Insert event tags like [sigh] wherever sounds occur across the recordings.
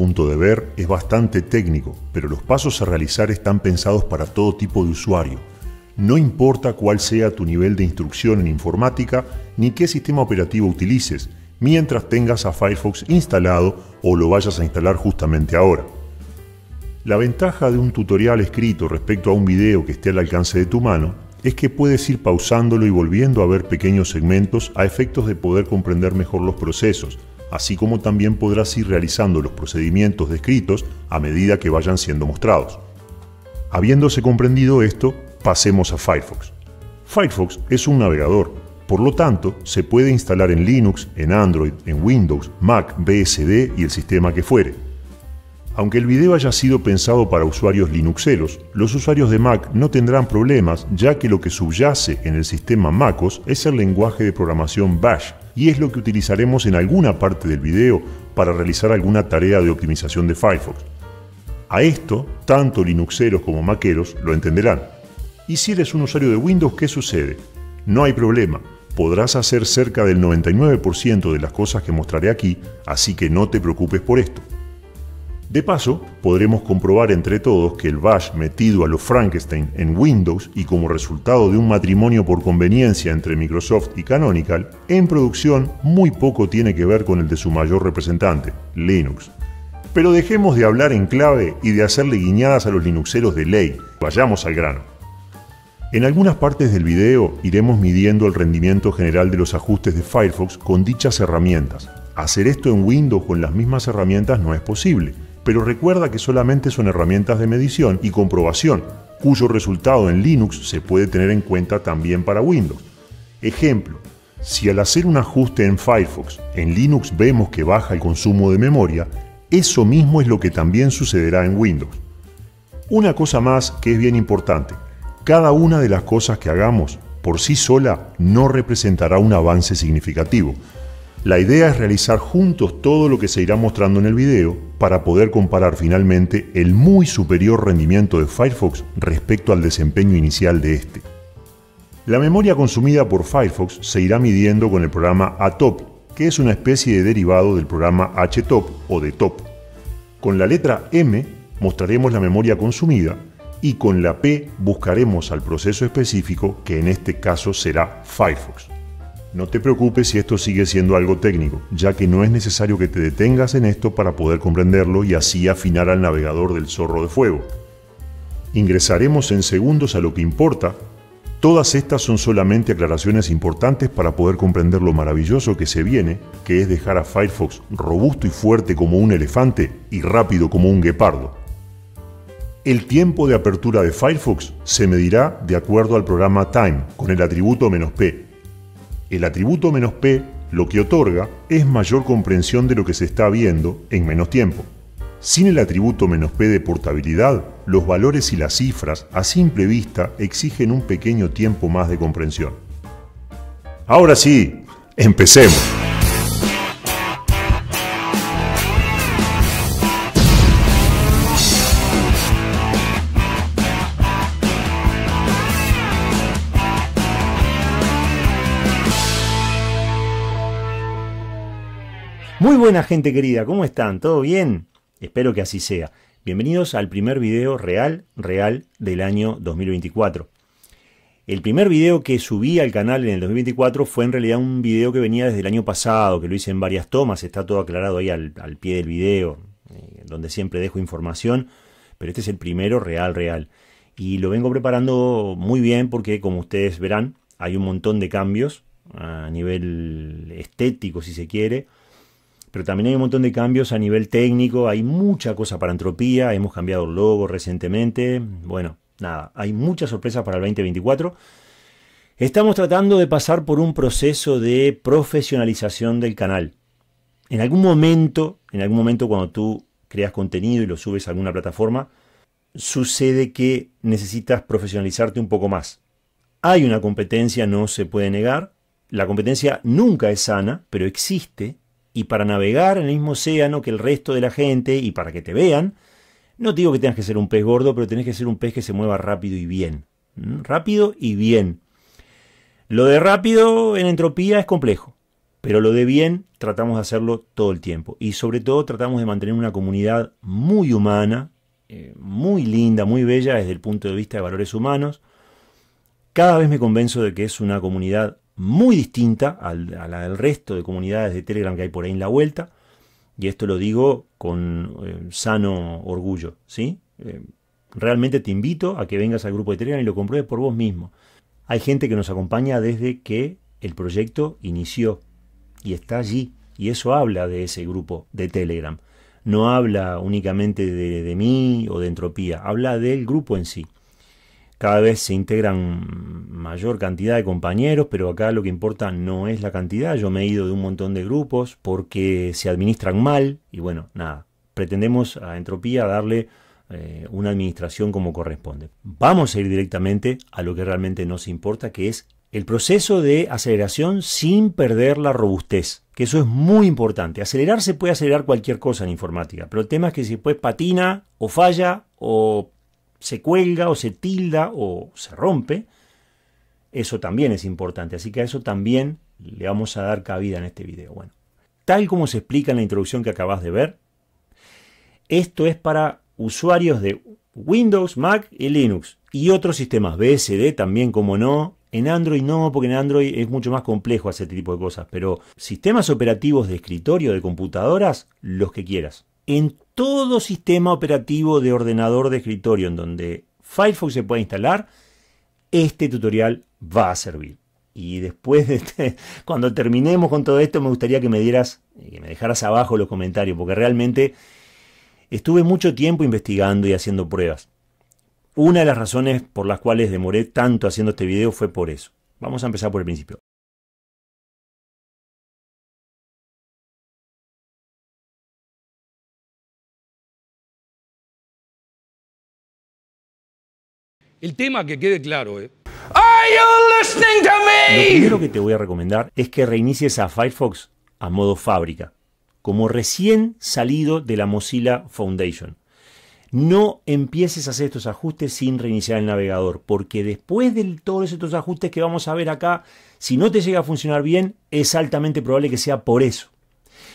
punto de ver es bastante técnico, pero los pasos a realizar están pensados para todo tipo de usuario. No importa cuál sea tu nivel de instrucción en informática ni qué sistema operativo utilices, mientras tengas a Firefox instalado o lo vayas a instalar justamente ahora. La ventaja de un tutorial escrito respecto a un video que esté al alcance de tu mano es que puedes ir pausándolo y volviendo a ver pequeños segmentos a efectos de poder comprender mejor los procesos, así como también podrás ir realizando los procedimientos descritos a medida que vayan siendo mostrados. Habiéndose comprendido esto, pasemos a Firefox. Firefox es un navegador, por lo tanto, se puede instalar en Linux, en Android, en Windows, Mac, BSD y el sistema que fuere. Aunque el video haya sido pensado para usuarios linuxeros, los usuarios de Mac no tendrán problemas ya que lo que subyace en el sistema MacOS es el lenguaje de programación Bash, y es lo que utilizaremos en alguna parte del video para realizar alguna tarea de optimización de Firefox. A esto, tanto linuxeros como maqueros lo entenderán. Y si eres un usuario de Windows, ¿qué sucede? No hay problema, podrás hacer cerca del 99% de las cosas que mostraré aquí, así que no te preocupes por esto. De paso, podremos comprobar entre todos que el bash metido a los Frankenstein en Windows y como resultado de un matrimonio por conveniencia entre Microsoft y Canonical, en producción muy poco tiene que ver con el de su mayor representante, Linux. Pero dejemos de hablar en clave y de hacerle guiñadas a los linuxeros de ley. Vayamos al grano. En algunas partes del video iremos midiendo el rendimiento general de los ajustes de Firefox con dichas herramientas. Hacer esto en Windows con las mismas herramientas no es posible pero recuerda que solamente son herramientas de medición y comprobación, cuyo resultado en Linux se puede tener en cuenta también para Windows. Ejemplo, si al hacer un ajuste en Firefox en Linux vemos que baja el consumo de memoria, eso mismo es lo que también sucederá en Windows. Una cosa más que es bien importante, cada una de las cosas que hagamos por sí sola no representará un avance significativo, la idea es realizar juntos todo lo que se irá mostrando en el video para poder comparar finalmente el muy superior rendimiento de Firefox respecto al desempeño inicial de este. La memoria consumida por Firefox se irá midiendo con el programa ATOP, que es una especie de derivado del programa HTOP o de TOP. Con la letra M mostraremos la memoria consumida y con la P buscaremos al proceso específico que en este caso será Firefox. No te preocupes si esto sigue siendo algo técnico, ya que no es necesario que te detengas en esto para poder comprenderlo y así afinar al navegador del zorro de fuego. Ingresaremos en segundos a lo que importa. Todas estas son solamente aclaraciones importantes para poder comprender lo maravilloso que se viene, que es dejar a Firefox robusto y fuerte como un elefante y rápido como un guepardo. El tiempo de apertura de Firefox se medirá de acuerdo al programa Time, con el atributo "-p", el atributo menos P lo que otorga es mayor comprensión de lo que se está viendo en menos tiempo. Sin el atributo menos P de portabilidad, los valores y las cifras a simple vista exigen un pequeño tiempo más de comprensión. Ahora sí, empecemos. Muy buena gente querida, ¿cómo están? ¿Todo bien? Espero que así sea. Bienvenidos al primer video real, real del año 2024. El primer video que subí al canal en el 2024 fue en realidad un video que venía desde el año pasado, que lo hice en varias tomas, está todo aclarado ahí al, pie del video, eh, donde siempre dejo información, pero este es el primero real, real. Y lo vengo preparando muy bien porque, como ustedes verán, hay un montón de cambios a nivel estético, si se quiere, pero también hay un montón de cambios a nivel técnico, hay mucha cosa para entropía, hemos cambiado el logo recientemente, bueno, nada, hay muchas sorpresas para el 2024. Estamos tratando de pasar por un proceso de profesionalización del canal. En algún momento, en algún momento cuando tú creas contenido y lo subes a alguna plataforma, sucede que necesitas profesionalizarte un poco más. Hay una competencia, no se puede negar. La competencia nunca es sana, pero existe y para navegar en el mismo océano que el resto de la gente y para que te vean, no digo que tengas que ser un pez gordo, pero tenés que ser un pez que se mueva rápido y bien. Rápido y bien. Lo de rápido en entropía es complejo, pero lo de bien tratamos de hacerlo todo el tiempo. Y sobre todo tratamos de mantener una comunidad muy humana, eh, muy linda, muy bella desde el punto de vista de valores humanos. Cada vez me convenzo de que es una comunidad muy distinta a la del resto de comunidades de Telegram que hay por ahí en la vuelta. Y esto lo digo con eh, sano orgullo, ¿sí? Eh, realmente te invito a que vengas al grupo de Telegram y lo compruebes por vos mismo. Hay gente que nos acompaña desde que el proyecto inició y está allí. Y eso habla de ese grupo de Telegram. No habla únicamente de, de mí o de entropía, habla del grupo en sí. Cada vez se integran mayor cantidad de compañeros, pero acá lo que importa no es la cantidad. Yo me he ido de un montón de grupos porque se administran mal y bueno, nada. Pretendemos a Entropía darle eh, una administración como corresponde. Vamos a ir directamente a lo que realmente nos importa, que es el proceso de aceleración sin perder la robustez, que eso es muy importante. Acelerar se puede acelerar cualquier cosa en informática, pero el tema es que si después patina o falla o se cuelga o se tilda o se rompe, eso también es importante. Así que a eso también le vamos a dar cabida en este video. Bueno, tal como se explica en la introducción que acabas de ver, esto es para usuarios de Windows, Mac y Linux. Y otros sistemas, BSD también, como no. En Android no, porque en Android es mucho más complejo hacer este tipo de cosas. Pero sistemas operativos de escritorio, de computadoras, los que quieras en todo sistema operativo de ordenador de escritorio en donde Firefox se pueda instalar, este tutorial va a servir. Y después, de este, [laughs] cuando terminemos con todo esto, me gustaría que me dieras, que me dejaras abajo los comentarios, porque realmente estuve mucho tiempo investigando y haciendo pruebas. Una de las razones por las cuales demoré tanto haciendo este video fue por eso. Vamos a empezar por el principio. El tema que quede claro, ¿eh? Are Lo primero que te voy a recomendar es que reinicies a Firefox a modo fábrica, como recién salido de la Mozilla Foundation. No empieces a hacer estos ajustes sin reiniciar el navegador, porque después de todos estos ajustes que vamos a ver acá, si no te llega a funcionar bien, es altamente probable que sea por eso.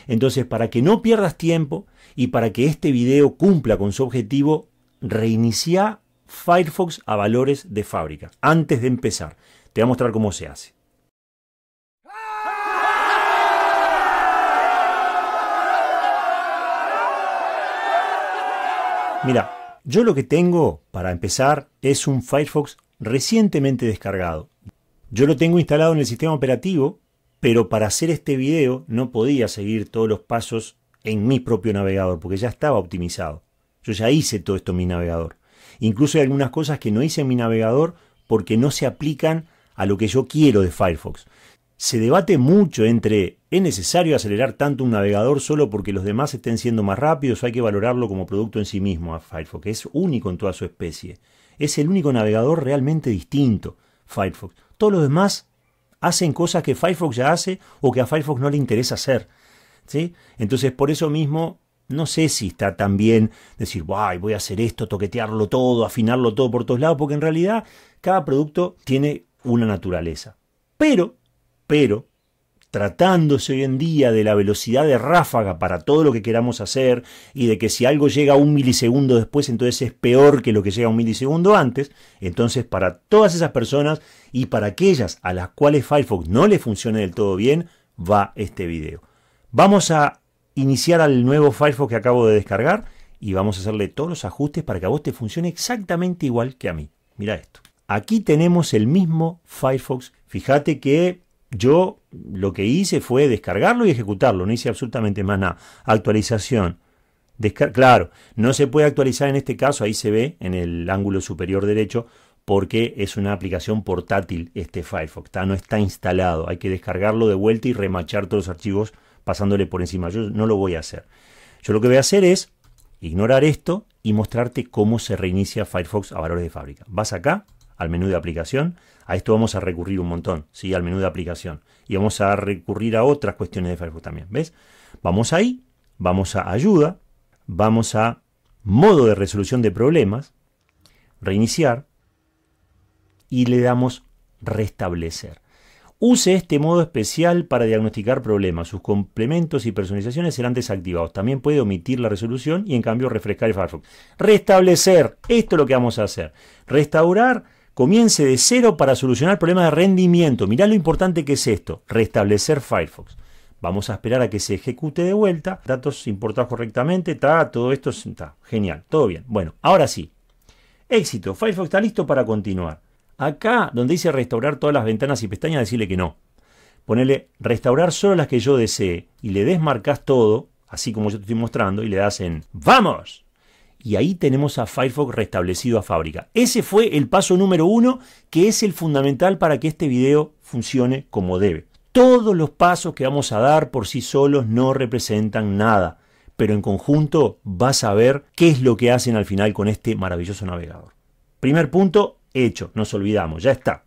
Entonces, para que no pierdas tiempo y para que este video cumpla con su objetivo, reinicia Firefox a valores de fábrica. Antes de empezar, te voy a mostrar cómo se hace. Mira, yo lo que tengo para empezar es un Firefox recientemente descargado. Yo lo tengo instalado en el sistema operativo, pero para hacer este video no podía seguir todos los pasos en mi propio navegador, porque ya estaba optimizado. Yo ya hice todo esto en mi navegador. Incluso hay algunas cosas que no hice en mi navegador porque no se aplican a lo que yo quiero de Firefox. Se debate mucho entre ¿es necesario acelerar tanto un navegador solo porque los demás estén siendo más rápidos hay que valorarlo como producto en sí mismo a Firefox? Es único en toda su especie. Es el único navegador realmente distinto, Firefox. Todos los demás hacen cosas que Firefox ya hace o que a Firefox no le interesa hacer. ¿sí? Entonces por eso mismo no sé si está tan bien decir, voy a hacer esto, toquetearlo todo, afinarlo todo por todos lados, porque en realidad cada producto tiene una naturaleza. Pero, pero, tratándose hoy en día de la velocidad de ráfaga para todo lo que queramos hacer y de que si algo llega un milisegundo después, entonces es peor que lo que llega un milisegundo antes, entonces para todas esas personas y para aquellas a las cuales Firefox no le funcione del todo bien, va este video. Vamos a iniciar al nuevo Firefox que acabo de descargar y vamos a hacerle todos los ajustes para que a vos te funcione exactamente igual que a mí. Mira esto. Aquí tenemos el mismo Firefox. Fíjate que yo lo que hice fue descargarlo y ejecutarlo. No hice absolutamente más nada. Actualización. claro, no se puede actualizar en este caso. Ahí se ve en el ángulo superior derecho porque es una aplicación portátil este Firefox. No está instalado. Hay que descargarlo de vuelta y remachar todos los archivos pasándole por encima. Yo no lo voy a hacer. Yo lo que voy a hacer es ignorar esto y mostrarte cómo se reinicia Firefox a valores de fábrica. Vas acá, al menú de aplicación. A esto vamos a recurrir un montón, ¿sí? Al menú de aplicación. Y vamos a recurrir a otras cuestiones de Firefox también, ¿ves? Vamos ahí, vamos a ayuda, vamos a modo de resolución de problemas, reiniciar, y le damos restablecer. Use este modo especial para diagnosticar problemas. Sus complementos y personalizaciones serán desactivados. También puede omitir la resolución y en cambio refrescar el Firefox. Restablecer. Esto es lo que vamos a hacer. Restaurar. Comience de cero para solucionar problemas de rendimiento. Mirá lo importante que es esto. Restablecer Firefox. Vamos a esperar a que se ejecute de vuelta. Datos importados correctamente. Está, todo esto está genial. Todo bien. Bueno, ahora sí. Éxito. Firefox está listo para continuar. Acá, donde dice restaurar todas las ventanas y pestañas, decirle que no. Ponele restaurar solo las que yo desee y le desmarcas todo, así como yo te estoy mostrando, y le das en ¡Vamos! Y ahí tenemos a Firefox restablecido a fábrica. Ese fue el paso número uno, que es el fundamental para que este video funcione como debe. Todos los pasos que vamos a dar por sí solos no representan nada, pero en conjunto vas a ver qué es lo que hacen al final con este maravilloso navegador. Primer punto, hecho, nos olvidamos, ya está.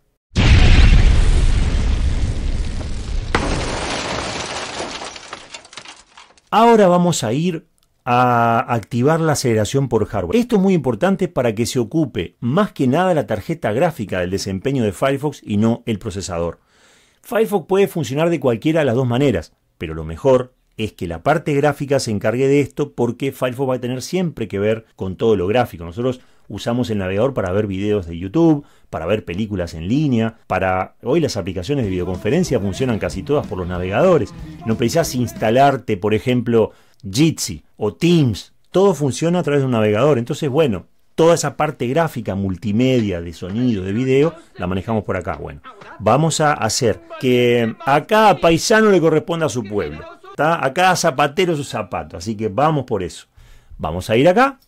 Ahora vamos a ir a activar la aceleración por hardware. Esto es muy importante para que se ocupe más que nada la tarjeta gráfica del desempeño de Firefox y no el procesador. Firefox puede funcionar de cualquiera de las dos maneras, pero lo mejor es que la parte gráfica se encargue de esto porque Firefox va a tener siempre que ver con todo lo gráfico. Nosotros usamos el navegador para ver videos de YouTube, para ver películas en línea, para... Hoy las aplicaciones de videoconferencia funcionan casi todas por los navegadores. No precisas instalarte, por ejemplo, Jitsi o Teams. Todo funciona a través de un navegador. Entonces, bueno, toda esa parte gráfica, multimedia, de sonido, de video, la manejamos por acá. Bueno, vamos a hacer que a cada paisano le corresponda a su pueblo. ¿Está? A cada zapatero su zapato. Así que vamos por eso. Vamos a ir acá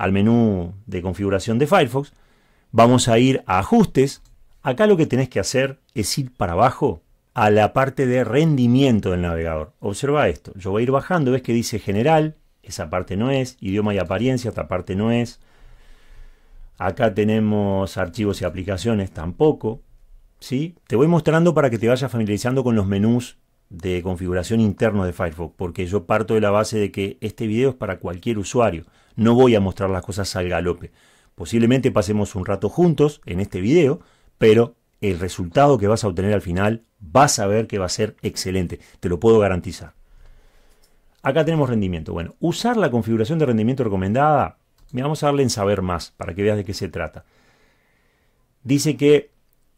al menú de configuración de Firefox, vamos a ir a ajustes. Acá lo que tenés que hacer es ir para abajo a la parte de rendimiento del navegador. Observa esto, yo voy a ir bajando, ves que dice general, esa parte no es, idioma y apariencia, esta parte no es. Acá tenemos archivos y aplicaciones, tampoco. ¿sí? Te voy mostrando para que te vayas familiarizando con los menús de configuración interno de Firefox, porque yo parto de la base de que este video es para cualquier usuario no voy a mostrar las cosas al galope. Posiblemente pasemos un rato juntos en este video, pero el resultado que vas a obtener al final vas a ver que va a ser excelente, te lo puedo garantizar. Acá tenemos rendimiento. Bueno, usar la configuración de rendimiento recomendada, vamos a darle en saber más para que veas de qué se trata. Dice que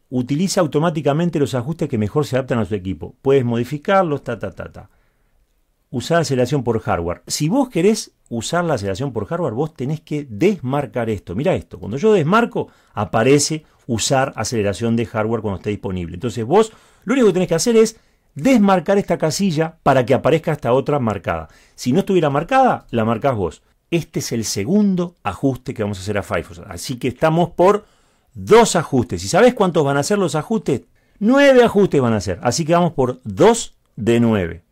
utiliza automáticamente los ajustes que mejor se adaptan a su equipo. Puedes modificarlos, ta, ta, ta, ta usar aceleración por hardware. Si vos querés usar la aceleración por hardware, vos tenés que desmarcar esto. Mira esto, cuando yo desmarco, aparece usar aceleración de hardware cuando esté disponible. Entonces vos lo único que tenés que hacer es desmarcar esta casilla para que aparezca esta otra marcada. Si no estuviera marcada, la marcas vos. Este es el segundo ajuste que vamos a hacer a Firefox. Así que estamos por dos ajustes. ¿Y sabés cuántos van a ser los ajustes? Nueve ajustes van a ser. Así que vamos por dos de nueve.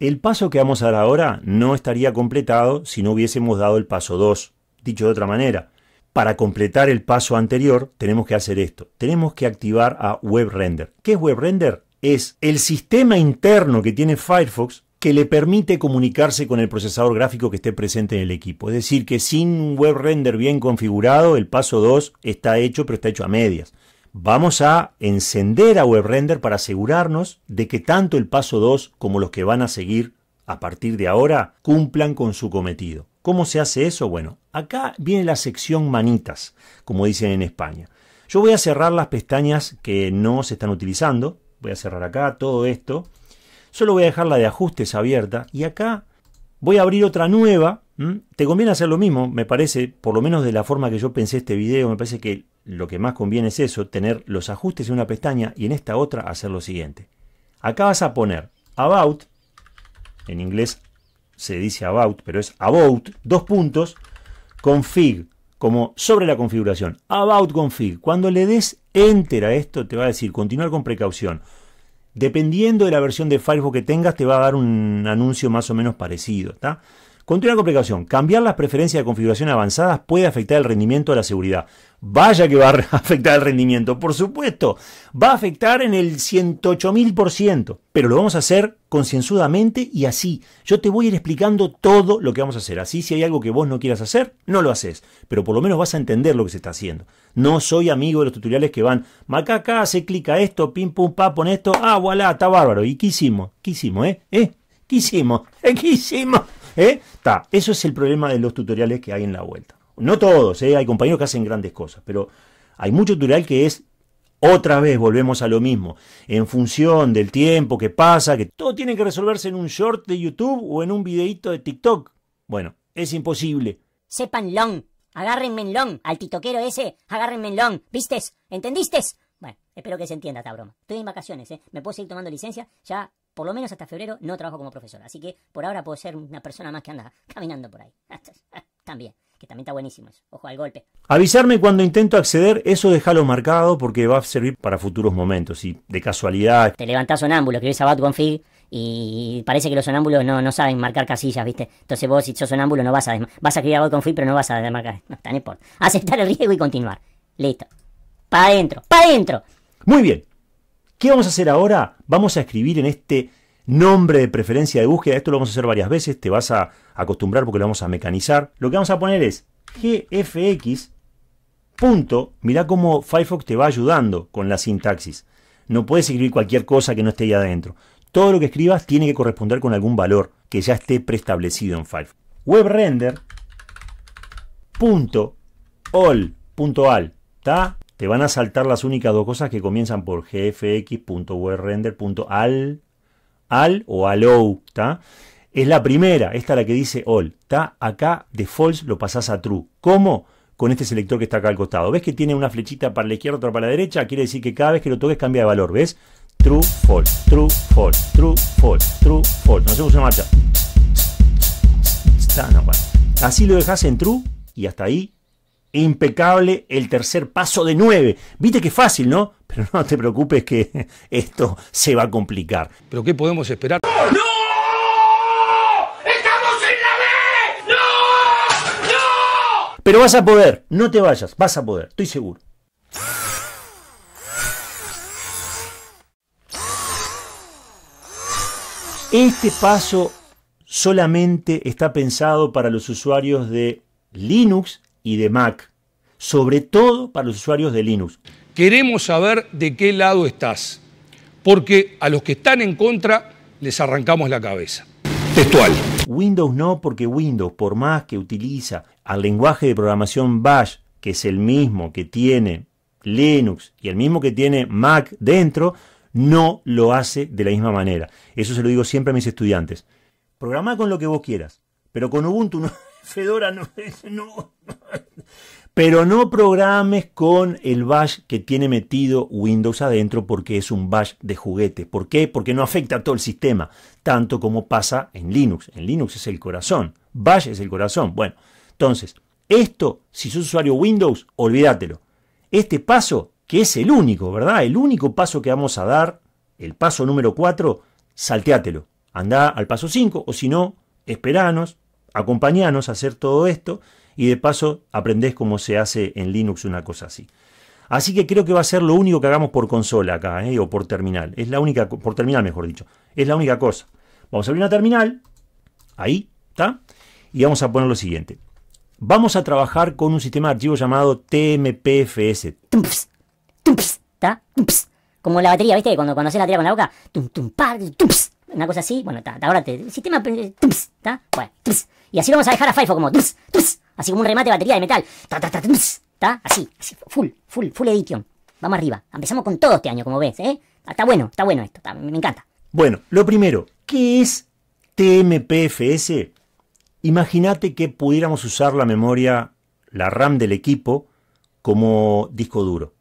El paso que vamos a dar ahora no estaría completado si no hubiésemos dado el paso 2. Dicho de otra manera, para completar el paso anterior tenemos que hacer esto. Tenemos que activar a WebRender. ¿Qué es WebRender? Es el sistema interno que tiene Firefox que le permite comunicarse con el procesador gráfico que esté presente en el equipo. Es decir, que sin un WebRender bien configurado, el paso 2 está hecho, pero está hecho a medias vamos a encender a WebRender para asegurarnos de que tanto el paso 2 como los que van a seguir a partir de ahora cumplan con su cometido. ¿Cómo se hace eso? Bueno, acá viene la sección manitas, como dicen en España. Yo voy a cerrar las pestañas que no se están utilizando. Voy a cerrar acá todo esto. Solo voy a dejar la de ajustes abierta y acá voy a abrir otra nueva. Te conviene hacer lo mismo, me parece, por lo menos de la forma que yo pensé este video, me parece que lo que más conviene es eso, tener los ajustes en una pestaña y en esta otra hacer lo siguiente. Acá vas a poner about, en inglés se dice about, pero es about, dos puntos, config, como sobre la configuración, about config. Cuando le des enter a esto te va a decir continuar con precaución. Dependiendo de la versión de Firefox que tengas te va a dar un anuncio más o menos parecido, ¿está? Continua complicación. Cambiar las preferencias de configuración avanzadas puede afectar el rendimiento de la seguridad. Vaya que va a [laughs] afectar el rendimiento, por supuesto. Va a afectar en el 108.000%, pero lo vamos a hacer concienzudamente y así. Yo te voy a ir explicando todo lo que vamos a hacer. Así si hay algo que vos no quieras hacer, no lo haces, pero por lo menos vas a entender lo que se está haciendo. No soy amigo de los tutoriales que van, macaca, hace clic a esto, pim pum pa, pon esto, ah, voilà, está bárbaro. ¿Y qué hicimos? ¿Qué hicimos, eh? ¿Eh? ¿Qué hicimos? [laughs] ¿Qué hicimos? ¿Eh? eso es el problema de los tutoriales que hay en la vuelta. No todos, ¿eh? hay compañeros que hacen grandes cosas, pero hay mucho tutorial que es otra vez volvemos a lo mismo. En función del tiempo que pasa, que todo tiene que resolverse en un short de YouTube o en un videíto de TikTok. Bueno, es imposible. Sepan long, agárrenme long, al titoquero ese, agárrenme long, ¿vistes? ¿Entendiste? Bueno, espero que se entienda esta broma. Estoy en vacaciones, ¿eh? Me puedo seguir tomando licencia, ya por lo menos hasta febrero, no trabajo como profesor. Así que por ahora puedo ser una persona más que anda [laughs] caminando por ahí. [laughs] También, que también está buenísimo eso. Ojo al golpe. Avisarme cuando intento acceder, eso déjalo marcado porque va a servir para futuros momentos. Y de casualidad. Te levantás sonámbulo, escribís a Batconfig y parece que los sonámbulos no, saben marcar casillas, ¿viste? Entonces vos, si sos sonámbulo, no vas a, vas a escribir a pero no vas a desmarcar. [laughs] No, está no importa. Aceptar el riesgo y continuar. Listo. Para adentro, Para adentro. Muy bien. ¿Qué vamos a hacer ahora? Vamos a escribir en este nombre de preferencia de búsqueda. Esto lo vamos a hacer varias veces, te vas a acostumbrar porque lo vamos a mecanizar. Lo que vamos a poner es gfx. Punto. Mirá cómo Firefox te va ayudando con la sintaxis. No puedes escribir cualquier cosa que no esté ahí adentro. Todo lo que escribas tiene que corresponder con algún valor que ya esté preestablecido en Firefox. WebRender.all.al. ¿Está? Te van a saltar las únicas dos cosas que comienzan por gfx.wordrender.al al o allow, ¿está? Es la primera, esta es la que dice all, ¿está? Acá de false lo pasas a true. ¿Cómo? Con este selector que está acá al costado. ¿Ves que tiene una flechita para la izquierda, otra para la derecha? Quiere decir que cada vez que lo toques cambia de valor, ¿ves? True, false, true, false, true, false, true, false. no hacemos una marcha. Está, Así lo dejas en true y hasta ahí impecable el tercer paso de 9. Viste que fácil, ¿no? Pero no te preocupes que [laughs] esto se va a complicar. ¿Pero qué podemos esperar? ¡No! ¡No! ¡Estamos en la ¡No! Pero vas a poder, no te vayas, vas a poder, estoy seguro. Este paso solamente está pensado para los usuarios de Linux y de Mac sobre todo para los usuarios de Linux. Queremos saber de qué lado estás, porque a los que están en contra les arrancamos la cabeza. Textual. Windows no, porque Windows, por más que utiliza al lenguaje de programación Bash, que es el mismo que tiene Linux y el mismo que tiene Mac dentro, no lo hace de la misma manera. Eso se lo digo siempre a mis estudiantes. Programa con lo que vos quieras, pero con Ubuntu [laughs] Fedora no, [laughs] no. Pero no programes con el bash que tiene metido Windows adentro porque es un bash de juguete. ¿Por qué? Porque no afecta a todo el sistema, tanto como pasa en Linux. En Linux es el corazón, bash es el corazón. Bueno, entonces, esto, si sos usuario Windows, olvídatelo. Este paso, que es el único, ¿verdad? El único paso que vamos a dar, el paso número 4, salteatelo. Andá al paso 5 o si no, esperanos, acompañanos a hacer todo esto y de paso aprendés cómo se hace en Linux una cosa así. Así que creo que va a ser lo único que hagamos por consola acá, ¿eh? o por terminal. Es la única, por terminal mejor dicho. Es la única cosa. Vamos a abrir una terminal, ahí, ¿está? Y vamos a poner lo siguiente. Vamos a trabajar con un sistema de archivo llamado TMPFS. Tumps, tumps, ¿Está? Tumps. Como la batería, ¿viste? Cuando, cuando haces la batería con la boca, tum, tum, par, tumps. Una cosa así, bueno, ahora te, sistema, eh, tumps, ¿está? Bueno, Y así vamos a dejar a Firefox como Así como un remate de batería de metal. Ta, así, así, full, full, full edition. Vamos arriba. Empezamos con todo este año, como ves, ¿eh? Ah, está bueno, está bueno esto, me encanta. Bueno, lo primero, ¿qué es TMPFS? Imagínate que pudiéramos usar la memoria, la RAM del equipo, como disco duro.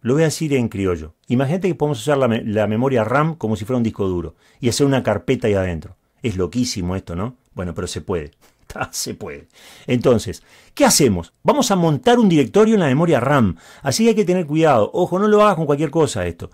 Lo voy a decir en criollo. Imagínate que podemos usar la, la, memoria RAM como si fuera un disco duro y hacer una carpeta ahí adentro. Es loquísimo esto, ¿no? Bueno, pero se puede. [laughs] se puede. Entonces, ¿qué hacemos? Vamos a montar un directorio en la memoria RAM. Así que hay que tener cuidado. Ojo, no lo hagas con cualquier cosa esto.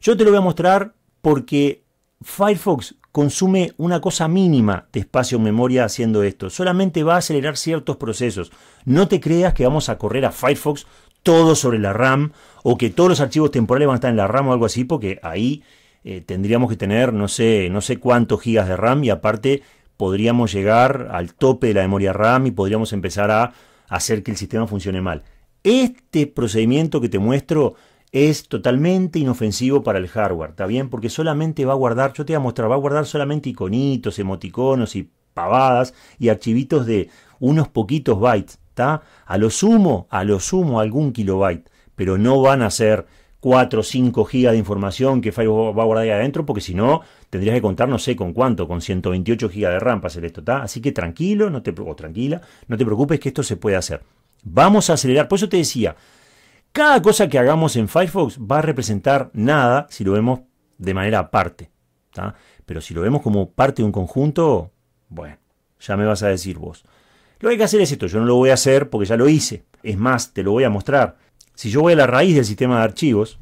Yo te lo voy a mostrar porque Firefox consume una cosa mínima de espacio en memoria haciendo esto. Solamente va a acelerar ciertos procesos. No te creas que vamos a correr a Firefox todo sobre la RAM o que todos los archivos temporales van a estar en la RAM o algo así, porque ahí eh, tendríamos que tener no sé, no sé cuántos gigas de RAM y aparte podríamos llegar al tope de la memoria RAM y podríamos empezar a hacer que el sistema funcione mal. Este procedimiento que te muestro es totalmente inofensivo para el hardware, ¿está bien? Porque solamente va a guardar, yo te voy a mostrar, va a guardar solamente iconitos, emoticonos y pavadas y archivitos de unos poquitos bytes, ¿está? A lo sumo, a lo sumo algún kilobyte, pero no van a ser 4 o 5 gigas de información que Firefox va a guardar ahí adentro, porque si no, tendrías que contar no sé con cuánto, con 128 gigas de RAM para esto, ¿está? Así que tranquilo, no te, o tranquila, no te preocupes que esto se puede hacer. Vamos a acelerar, por eso te decía, cada cosa que hagamos en Firefox va a representar nada si lo vemos de manera aparte, ¿está? Pero si lo vemos como parte de un conjunto, bueno, ya me vas a decir vos. Lo que hay que hacer es esto, yo no lo voy a hacer porque ya lo hice. Es más, te lo voy a mostrar si yo voy a la raíz del sistema de archivos,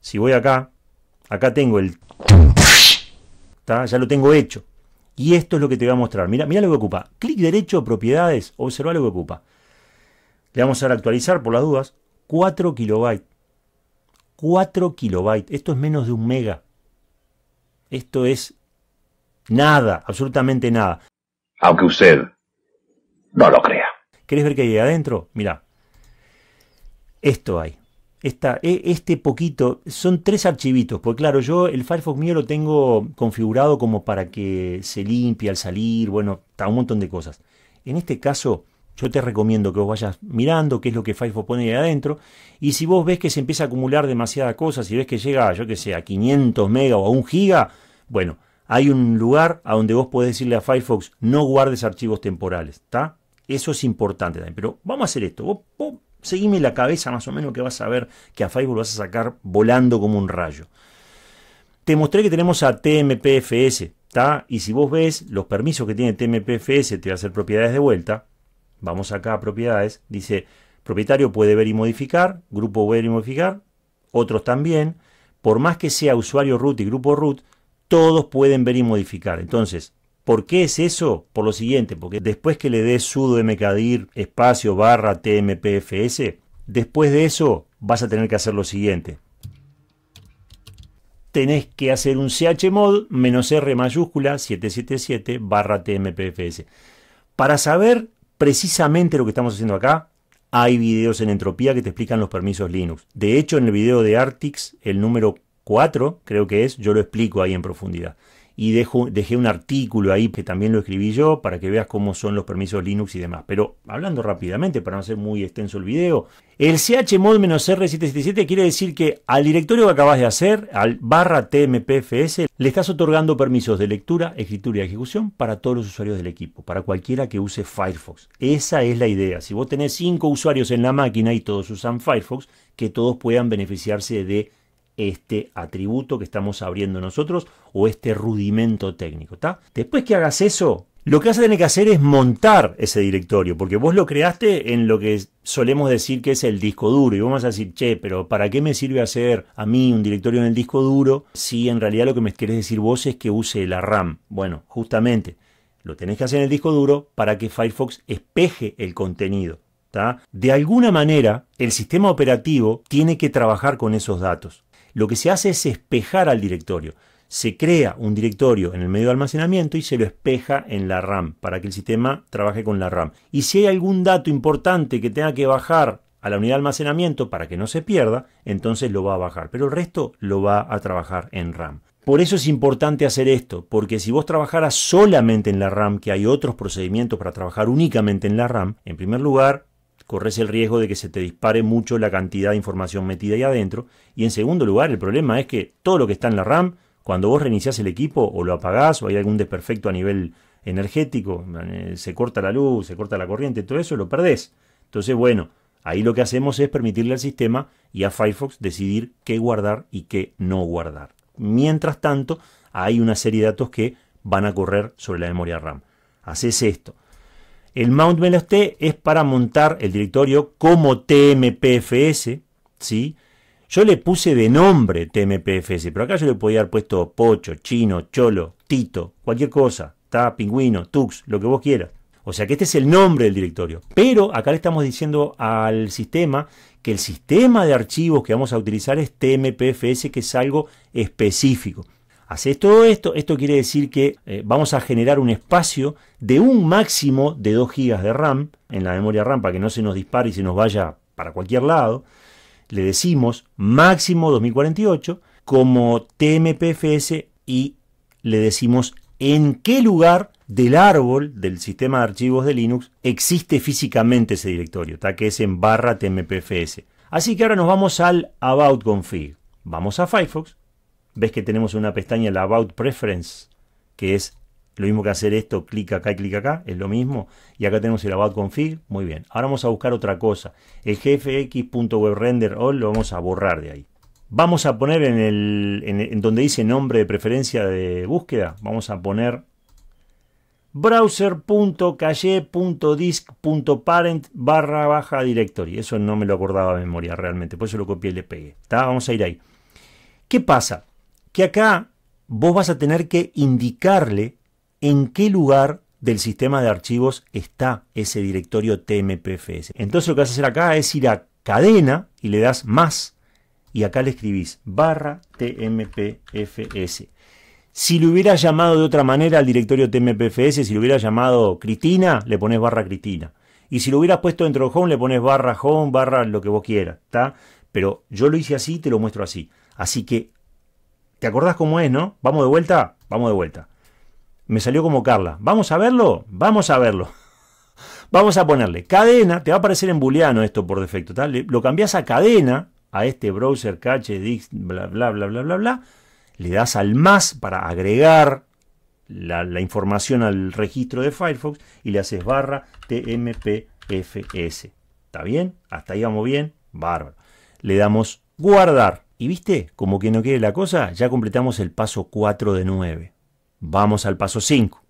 si voy acá, acá tengo el... Ya lo tengo hecho. Y esto es lo que te voy a mostrar. Mira, mira lo que ocupa. Clic derecho, propiedades, observa lo que ocupa. Le vamos a dar actualizar por las dudas. 4 kilobytes. 4 kilobytes. Esto es menos de un mega. Esto es nada, absolutamente nada. Aunque usted no lo crea. ¿Querés ver qué hay adentro? Mira, esto hay. Esta, e, este poquito, son tres archivitos, porque claro, yo el Firefox mío lo tengo configurado como para que se limpie al salir, bueno, está un montón de cosas. En este caso, yo te recomiendo que vos vayas mirando qué es lo que Firefox pone ahí adentro. Y si vos ves que se empieza a acumular demasiada cosas si ves que llega, yo qué sé, a 500 mega o a 1 giga, bueno, hay un lugar a donde vos podés decirle a Firefox no guardes archivos temporales, ¿está? Eso es importante también. Pero vamos a hacer esto seguime la cabeza más o menos que vas a ver que a Facebook lo vas a sacar volando como un rayo. Te mostré que tenemos a TMPFS, ¿está? Y si vos ves los permisos que tiene TMPFS, te va a hacer propiedades de vuelta. Vamos acá a propiedades, dice propietario puede ver y modificar, grupo ver y modificar, otros también. Por más que sea usuario root y grupo root, todos pueden ver y modificar. Entonces, ¿Por qué es eso? Por lo siguiente, porque después que le des sudo mkdir espacio barra tmpfs, después de eso vas a tener que hacer lo siguiente. Tenés que hacer un chmod menos r mayúscula 777 barra tmpfs. Para saber precisamente lo que estamos haciendo acá, hay videos en entropía que te explican los permisos Linux. De hecho, en el video de Artix, el número 4, creo que es, yo lo explico ahí en profundidad y dejé un artículo ahí que también lo escribí yo para que veas cómo son los permisos Linux y demás. Pero hablando rápidamente, para no ser muy extenso el video, el chmod-r777 quiere decir que al directorio que acabas de hacer, al barra tmpfs, le estás otorgando permisos de lectura, escritura y ejecución para todos los usuarios del equipo, para cualquiera que use Firefox. Esa es la idea. Si vos tenés cinco usuarios en la máquina y todos usan Firefox, que todos puedan beneficiarse de este atributo que estamos abriendo nosotros o este rudimento técnico. Después que hagas eso, lo que vas a tener que hacer es montar ese directorio, porque vos lo creaste en lo que solemos decir que es el disco duro. Y vamos a decir, che, pero ¿para qué me sirve hacer a mí un directorio en el disco duro si en realidad lo que me querés decir vos es que use la RAM? Bueno, justamente, lo tenés que hacer en el disco duro para que Firefox espeje el contenido. De alguna manera, el sistema operativo tiene que trabajar con esos datos. Lo que se hace es espejar al directorio se crea un directorio en el medio de almacenamiento y se lo espeja en la RAM para que el sistema trabaje con la RAM. Y si hay algún dato importante que tenga que bajar a la unidad de almacenamiento para que no se pierda, entonces lo va a bajar, pero el resto lo va a trabajar en RAM. Por eso es importante hacer esto, porque si vos trabajaras solamente en la RAM, que hay otros procedimientos para trabajar únicamente en la RAM, en primer lugar, corres el riesgo de que se te dispare mucho la cantidad de información metida ahí adentro, y en segundo lugar, el problema es que todo lo que está en la RAM cuando vos reiniciás el equipo o lo apagás o hay algún desperfecto a nivel energético, eh, se corta la luz, se corta la corriente, todo eso lo perdés. Entonces, bueno, ahí lo que hacemos es permitirle al sistema y a Firefox decidir qué guardar y qué no guardar. Mientras tanto, hay una serie de datos que van a correr sobre la memoria RAM. Haces esto. El mount MLS-T es para montar el directorio como TMPFS, ¿sí? Yo le puse de nombre TMPFS, pero acá yo le podía haber puesto Pocho, Chino, Cholo, Tito, cualquier cosa. Ta Pingüino, Tux, lo que vos quieras. O sea que este es el nombre del directorio. Pero acá le estamos diciendo al sistema que el sistema de archivos que vamos a utilizar es TMPFS, que es algo específico. Haces todo esto, esto quiere decir que eh, vamos a generar un espacio de un máximo de 2 GB de RAM en la memoria RAM para que no se nos dispare y se nos vaya para cualquier lado le decimos máximo 2048 como TMPFS y le decimos en qué lugar del árbol del sistema de archivos de Linux existe físicamente ese directorio, que es en barra tmpfs. Así que ahora nos vamos al About Config. Vamos a Firefox, ves que tenemos una pestaña, la About Preference, que es lo mismo que hacer esto, clic acá y clic acá, es lo mismo. Y acá tenemos el about config, muy bien. Ahora vamos a buscar otra cosa. El all lo vamos a borrar de ahí. Vamos a poner en, el, en, donde dice nombre de preferencia de búsqueda, vamos a poner browser.cache.disk.parent barra baja directory. Eso no me lo acordaba de memoria realmente, por eso lo copié y le pegué. ¿Está? Vamos a ir ahí. ¿Qué pasa? Que acá vos vas a tener que indicarle en qué lugar del sistema de archivos está ese directorio TMPFS. Entonces lo que vas a hacer acá es ir a cadena y le das más y acá le escribís barra TMPFS. Si lo hubieras llamado de otra manera al directorio TMPFS, si lo hubieras llamado Cristina, le pones barra Cristina. Y si lo hubieras puesto dentro de home, le pones barra home, barra lo que vos quieras, Pero yo lo hice así, te lo muestro así. Así que, ¿te acordás cómo es, no? ¿Vamos de vuelta? Vamos de vuelta. Me salió como Carla. ¿Vamos a verlo? Vamos a verlo. [laughs] Vamos a ponerle cadena, te va a aparecer en booleano esto por defecto, ¿tal? lo cambias a cadena, a este browser cache, bla, bla, bla, bla, bla, bla, le das al más para agregar la, información al registro de Firefox y le haces barra tmpfs. ¿Está bien? Hasta ahí vamos bien, bárbaro. Le damos guardar. Y viste, como que no quiere la cosa, ya completamos el paso 4 de 9. Vamos al paso 5.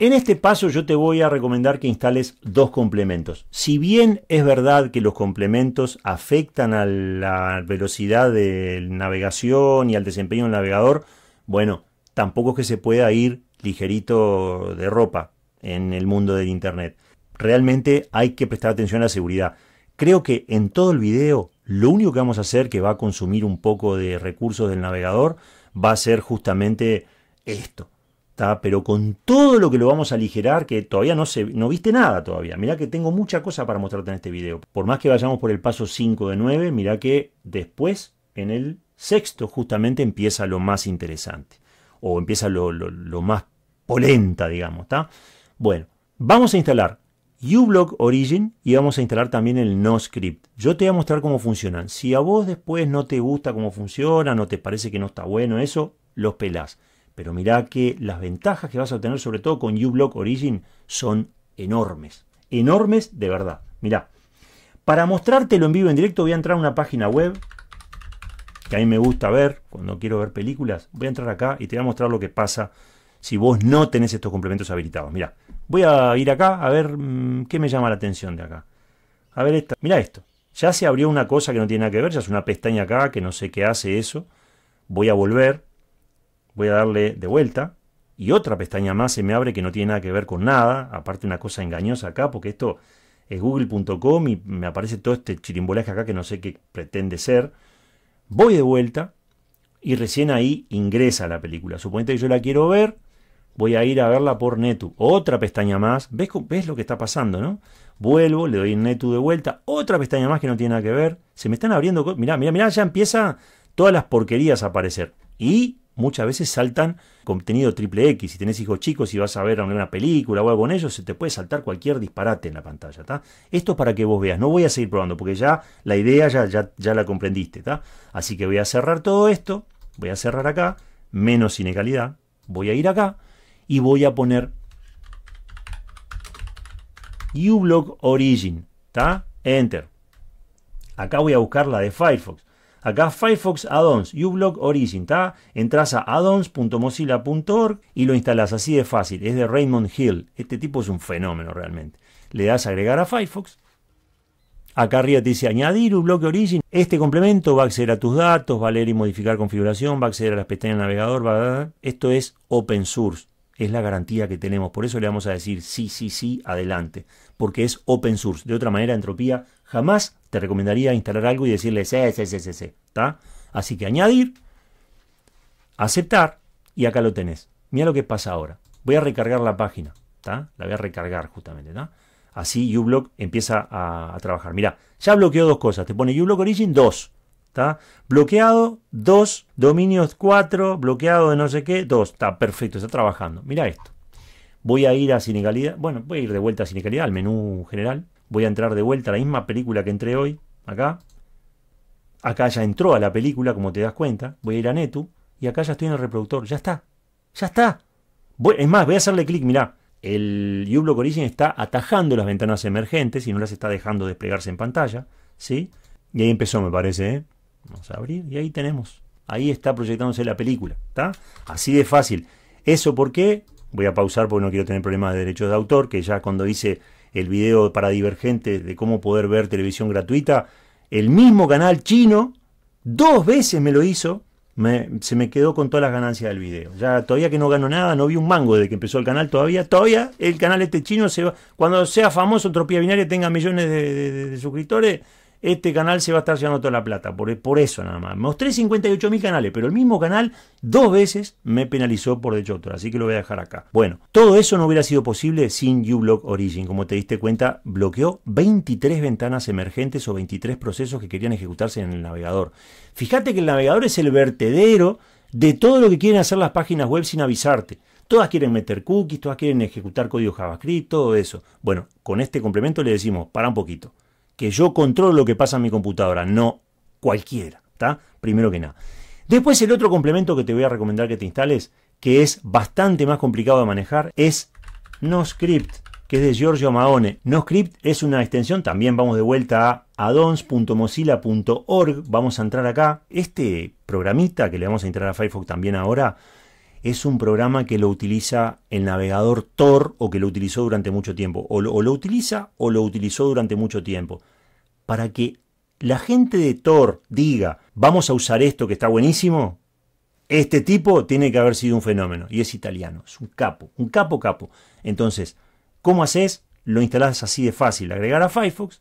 En este paso yo te voy a recomendar que instales dos complementos. Si bien es verdad que los complementos afectan a la velocidad de navegación y al desempeño del navegador, bueno, tampoco es que se pueda ir ligerito de ropa en el mundo del Internet. Realmente hay que prestar atención a la seguridad. Creo que en todo el video lo único que vamos a hacer que va a consumir un poco de recursos del navegador va a ser justamente esto. Pero con todo lo que lo vamos a aligerar, que todavía no, se, no viste nada todavía. Mirá que tengo mucha cosa para mostrarte en este video. Por más que vayamos por el paso 5 de 9, mirá que después, en el sexto, justamente empieza lo más interesante. O empieza lo, más polenta, digamos. Bueno, vamos a instalar uBlock Origin y vamos a instalar también el NoScript. Yo te voy a mostrar cómo funcionan. Si a vos después no te gusta cómo funciona, no te parece que no está bueno eso, los pelás. Pero mirá que las ventajas que vas a obtener sobre todo con uBlock Origin son enormes. Enormes de verdad. Mirá, para mostrártelo en vivo en directo voy a entrar a una página web que a mí me gusta ver cuando quiero ver películas. Voy a entrar acá y te voy a mostrar lo que pasa si vos no tenés estos complementos habilitados. Mirá. Voy a ir acá a ver mm, qué me llama la atención de acá. A ver esta. Mira esto. Ya se abrió una cosa que no tiene nada que ver, ya es una pestaña acá que no sé qué hace eso. Voy a volver, voy a darle de vuelta y otra pestaña más se me abre que no tiene nada que ver con nada. Aparte una cosa engañosa acá porque esto es google.com y me aparece todo este chirimbolaje acá que no sé qué pretende ser. Voy de vuelta y recién ahí ingresa la película. Suponete que yo la quiero ver voy a ir a verla por Netu. Otra pestaña más. ¿Ves, ¿Ves lo que está pasando, no? Vuelvo, le doy Netu de vuelta. Otra pestaña más que no tiene nada que ver. Se me están abriendo... Mirá, mirá, mirá, ya empieza todas las porquerías a aparecer. Y muchas veces saltan contenido triple X. Si tenés hijos chicos y vas a ver alguna película o algo con ellos, se te puede saltar cualquier disparate en la pantalla. está Esto es para que vos veas. No voy a seguir probando porque ya la idea ya, ya, ya la comprendiste. está Así que voy a cerrar todo esto. Voy a cerrar acá. Menos cine calidad. Voy a ir acá y voy a poner uBlock Origin, Enter. Acá voy a buscar la de Firefox. Acá Firefox Addons, uBlock Origin, ¿está? Entras a addons.mozilla.org y lo instalas así de fácil. Es de Raymond Hill. Este tipo es un fenómeno realmente. Le das agregar a Firefox. Acá arriba te dice añadir un origin. Este complemento va a acceder a tus datos, va a leer y modificar configuración, va a acceder a las pestañas del navegador. Va Esto es open source es la garantía que tenemos. Por eso le vamos a decir sí, sí, sí, adelante, porque es open source. De otra manera, Entropía jamás te recomendaría instalar algo y decirle sí, sí, sí, sí, sí, Así que añadir, aceptar y acá lo tenés. Mira lo que pasa ahora. Voy a recargar la página, La voy a recargar justamente, Así uBlock empieza a, a trabajar. Mira, ya bloqueó dos cosas. Te pone uBlock Origin 2. ¿Está? Bloqueado 2, dominios 4, bloqueado de no sé qué, 2. Está perfecto, está trabajando. Mira esto. Voy a ir a sinicalidad Bueno, voy a ir de vuelta a sinicalidad, al menú general. Voy a entrar de vuelta a la misma película que entré hoy. Acá. Acá ya entró a la película, como te das cuenta. Voy a ir a Netu. Y acá ya estoy en el reproductor. Ya está. Ya está. es más, voy a hacerle clic, mirá. El uBlock Origin está atajando las ventanas emergentes y no las está dejando desplegarse en pantalla. ¿Sí? Y ahí empezó, me parece, ¿eh? Vamos a abrir y ahí tenemos. Ahí está proyectándose la película. ¿Está? Así de fácil. ¿Eso por qué? Voy a pausar porque no quiero tener problemas de derechos de autor, que ya cuando hice el video para Divergente de cómo poder ver televisión gratuita, el mismo canal chino dos veces me lo hizo, se me quedó con todas las ganancias del video. Ya todavía que no gano nada, no vi un mango desde que empezó el canal todavía. Todavía el canal este chino se va, cuando sea famoso, Tropía Binaria tenga millones de suscriptores, este canal se va a estar llevando toda la plata, por, eso nada más. Mostré 58.000 mil canales, pero el mismo canal dos veces me penalizó por derecho otro, así que lo voy a dejar acá. Bueno, todo eso no hubiera sido posible sin uBlock Origin. Como te diste cuenta, bloqueó 23 ventanas emergentes o 23 procesos que querían ejecutarse en el navegador. Fíjate que el navegador es el vertedero de todo lo que quieren hacer las páginas web sin avisarte. Todas quieren meter cookies, todas quieren ejecutar código JavaScript, todo eso. Bueno, con este complemento le decimos, para un poquito que yo controlo lo que pasa en mi computadora, no cualquiera, ¿está? Primero que nada. Después el otro complemento que te voy a recomendar que te instales, que es bastante más complicado de manejar, es NoScript, que es de Giorgio Maone. NoScript es una extensión, también vamos de vuelta a addons.mozilla.org, vamos a entrar acá. Este programita que le vamos a entrar a Firefox también ahora, es un programa que lo utiliza el navegador Tor o que lo utilizó durante mucho tiempo. O lo, utiliza o lo utilizó durante mucho tiempo. Para que la gente de Tor diga, vamos a usar esto que está buenísimo, este tipo tiene que haber sido un fenómeno. Y es italiano, es un capo, un capo capo. Entonces, ¿cómo haces? Lo instalás así de fácil. Agregar a Firefox,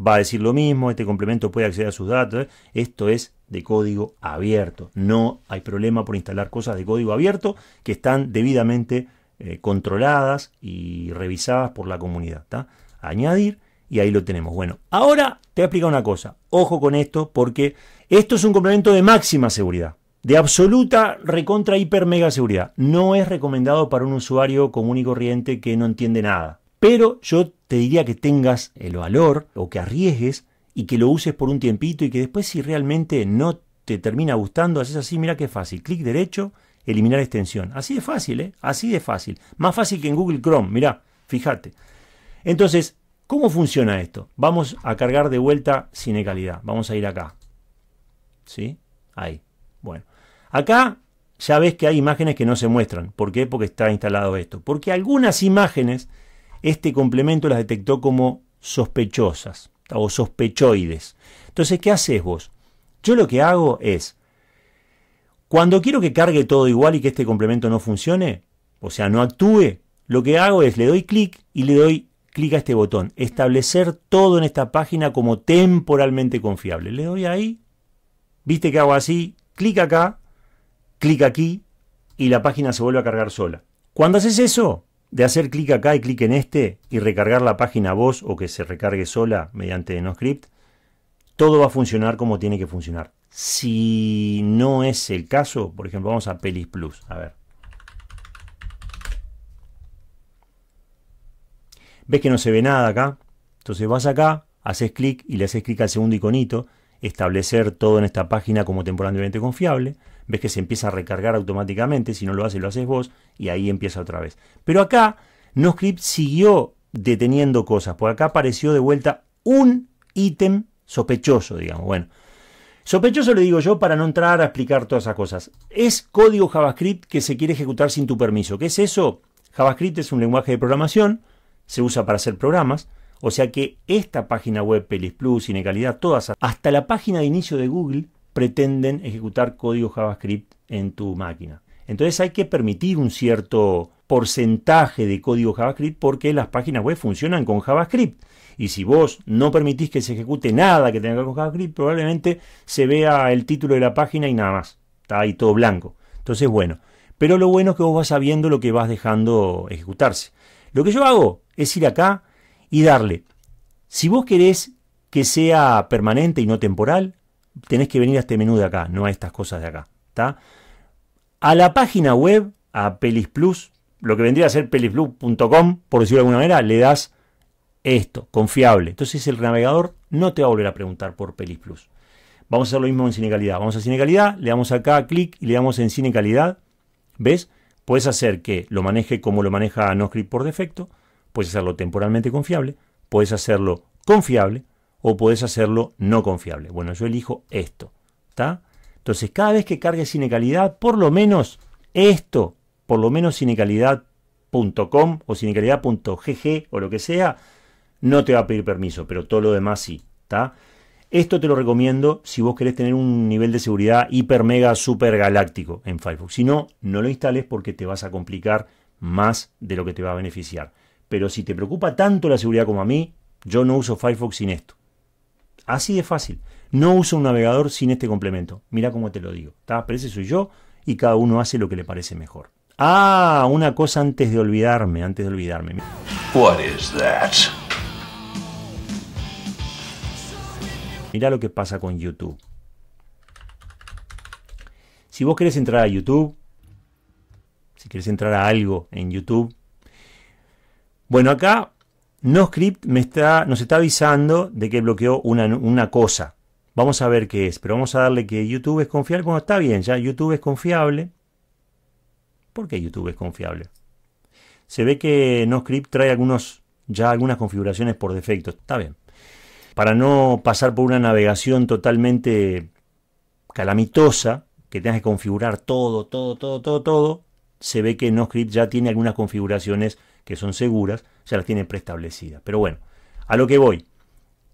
va a decir lo mismo, este complemento puede acceder a sus datos. ¿eh? Esto es de código abierto. No hay problema por instalar cosas de código abierto que están debidamente eh, controladas y revisadas por la comunidad. Añadir y ahí lo tenemos. Bueno, ahora te voy a explicar una cosa. Ojo con esto porque esto es un complemento de máxima seguridad. De absoluta recontra hiper mega seguridad. No es recomendado para un usuario común y corriente que no entiende nada. Pero yo te diría que tengas el valor o que arriesgues y que lo uses por un tiempito y que después si realmente no te termina gustando, haces así, mira qué fácil, clic derecho, eliminar extensión. Así de fácil, ¿eh? Así de fácil. Más fácil que en Google Chrome, mira fíjate. Entonces, ¿cómo funciona esto? Vamos a cargar de vuelta Cine Calidad. Vamos a ir acá. ¿Sí? Ahí. Bueno. Acá ya ves que hay imágenes que no se muestran. ¿Por qué? Porque está instalado esto. Porque algunas imágenes este complemento las detectó como sospechosas o sospechoides. Entonces, ¿qué haces vos? Yo lo que hago es, cuando quiero que cargue todo igual y que este complemento no funcione, o sea, no actúe, lo que hago es le doy clic y le doy clic a este botón, establecer todo en esta página como temporalmente confiable. Le doy ahí, viste que hago así, clic acá, clic aquí y la página se vuelve a cargar sola. Cuando haces eso, de hacer clic acá y clic en este y recargar la página vos o que se recargue sola mediante NoScript, todo va a funcionar como tiene que funcionar. Si no es el caso, por ejemplo, vamos a Pelis Plus. A ver. Ves que no se ve nada acá. Entonces vas acá, haces clic y le haces clic al segundo iconito, establecer todo en esta página como temporalmente confiable ves que se empieza a recargar automáticamente, si no lo haces, lo haces vos, y ahí empieza otra vez. Pero acá, NoScript siguió deteniendo cosas, porque acá apareció de vuelta un ítem sospechoso, digamos. Bueno, Sospechoso le digo yo para no entrar a explicar todas esas cosas. Es código JavaScript que se quiere ejecutar sin tu permiso. ¿Qué es eso? JavaScript es un lenguaje de programación, se usa para hacer programas, o sea que esta página web, Pelis Plus, Cinecalidad, todas, hasta la página de inicio de Google, pretenden ejecutar código JavaScript en tu máquina. Entonces hay que permitir un cierto porcentaje de código JavaScript porque las páginas web funcionan con JavaScript. Y si vos no permitís que se ejecute nada que tenga que ver con JavaScript, probablemente se vea el título de la página y nada más. Está ahí todo blanco. Entonces, bueno. Pero lo bueno es que vos vas sabiendo lo que vas dejando ejecutarse. Lo que yo hago es ir acá y darle. Si vos querés que sea permanente y no temporal, tenés que venir a este menú de acá, no a estas cosas de acá. A la página web, a Pelis Plus, lo que vendría a ser pelisplus.com, por decirlo de alguna manera, le das esto, confiable. Entonces el navegador no te va a volver a preguntar por Pelis Plus. Vamos a hacer lo mismo en Cine Calidad. Vamos a Cine Calidad, le damos acá clic y le damos en Cine Calidad. ¿Ves? Puedes hacer que lo maneje como lo maneja NoScript por defecto. Puedes hacerlo temporalmente confiable. Puedes hacerlo confiable o puedes hacerlo no confiable. Bueno, yo elijo esto. ¿Está? Entonces, cada vez que cargues Cinecalidad, por lo menos esto, por lo menos cinecalidad.com o cinecalidad.gg o lo que sea, no te va a pedir permiso, pero todo lo demás sí. Esto te lo recomiendo si vos querés tener un nivel de seguridad hiper mega super galáctico en Firefox. Si no, no lo instales porque te vas a complicar más de lo que te va a beneficiar. Pero si te preocupa tanto la seguridad como a mí, yo no uso Firefox sin esto. Así de fácil. No uso un navegador sin este complemento. Mira cómo te lo digo. ¿tá? Pero ese soy yo y cada uno hace lo que le parece mejor. Ah, una cosa antes de olvidarme, antes de olvidarme. What is that? Mirá lo que pasa con YouTube. Si vos querés entrar a YouTube, si querés entrar a algo en YouTube, bueno, acá NoScript me está, nos está avisando de que bloqueó una, una cosa. Vamos a ver qué es, pero vamos a darle que YouTube es confiable. Bueno, está bien, ya YouTube es confiable. ¿Por qué YouTube es confiable? Se ve que NoScript trae algunos, ya algunas configuraciones por defecto. Está bien. Para no pasar por una navegación totalmente calamitosa, que tengas que configurar todo, todo, todo, todo, todo, se ve que NoScript ya tiene algunas configuraciones que son seguras, ya las tienen preestablecidas. Pero bueno, a lo que voy.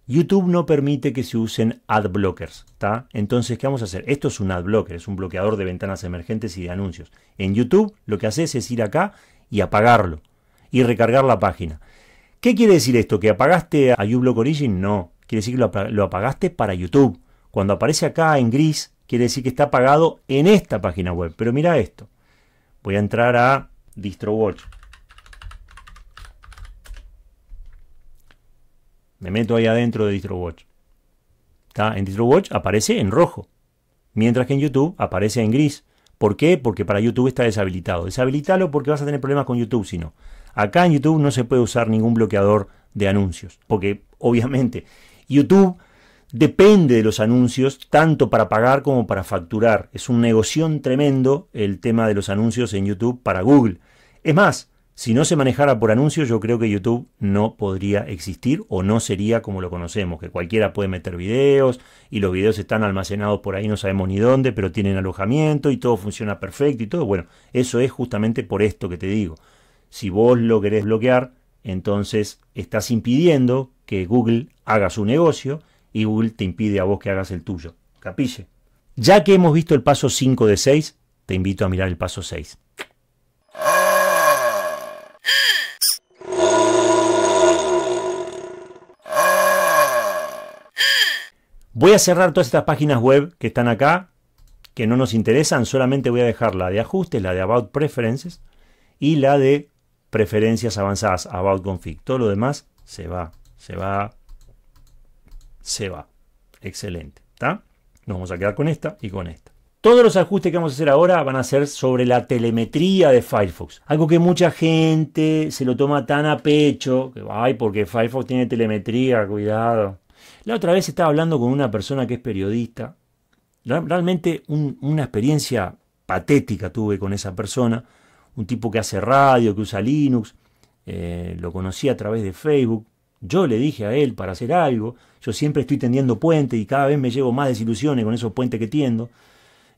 YouTube no permite que se usen ad blockers, Entonces, ¿qué vamos a hacer? Esto es un ad blocker, es un bloqueador de ventanas emergentes y de anuncios. En YouTube lo que haces es ir acá y apagarlo y recargar la página. ¿Qué quiere decir esto? ¿Que apagaste a uBlock Origin? No, quiere decir que lo apagaste para YouTube. Cuando aparece acá en gris, quiere decir que está apagado en esta página web. Pero mira esto. Voy a entrar a DistroWatch. Me meto ahí adentro de DistroWatch. está En DistroWatch aparece en rojo, mientras que en YouTube aparece en gris. ¿Por qué? Porque para YouTube está deshabilitado. Deshabilitalo porque vas a tener problemas con YouTube si no. Acá en YouTube no se puede usar ningún bloqueador de anuncios, porque obviamente YouTube depende de los anuncios tanto para pagar como para facturar. Es un negocio tremendo el tema de los anuncios en YouTube para Google. Es más, si no se manejara por anuncios, yo creo que YouTube no podría existir o no sería como lo conocemos, que cualquiera puede meter videos y los videos están almacenados por ahí, no sabemos ni dónde, pero tienen alojamiento y todo funciona perfecto y todo. Bueno, eso es justamente por esto que te digo. Si vos lo querés bloquear, entonces estás impidiendo que Google haga su negocio y Google te impide a vos que hagas el tuyo. Capille. Ya que hemos visto el paso 5 de 6, te invito a mirar el paso 6. Voy a cerrar todas estas páginas web que están acá, que no nos interesan, solamente voy a dejar la de ajustes, la de About Preferences y la de preferencias avanzadas, About Config. Todo lo demás se va, se va, se va. Excelente, ¿está? Nos vamos a quedar con esta y con esta. Todos los ajustes que vamos a hacer ahora van a ser sobre la telemetría de Firefox. Algo que mucha gente se lo toma tan a pecho. Que, Ay, porque Firefox tiene telemetría, cuidado. La otra vez estaba hablando con una persona que es periodista. Realmente una experiencia patética tuve con esa persona. Un tipo que hace radio, que usa Linux. Eh, lo conocí a través de Facebook. Yo le dije a él para hacer algo. Yo siempre estoy tendiendo puentes y cada vez me llevo más desilusiones con esos puentes que tiendo.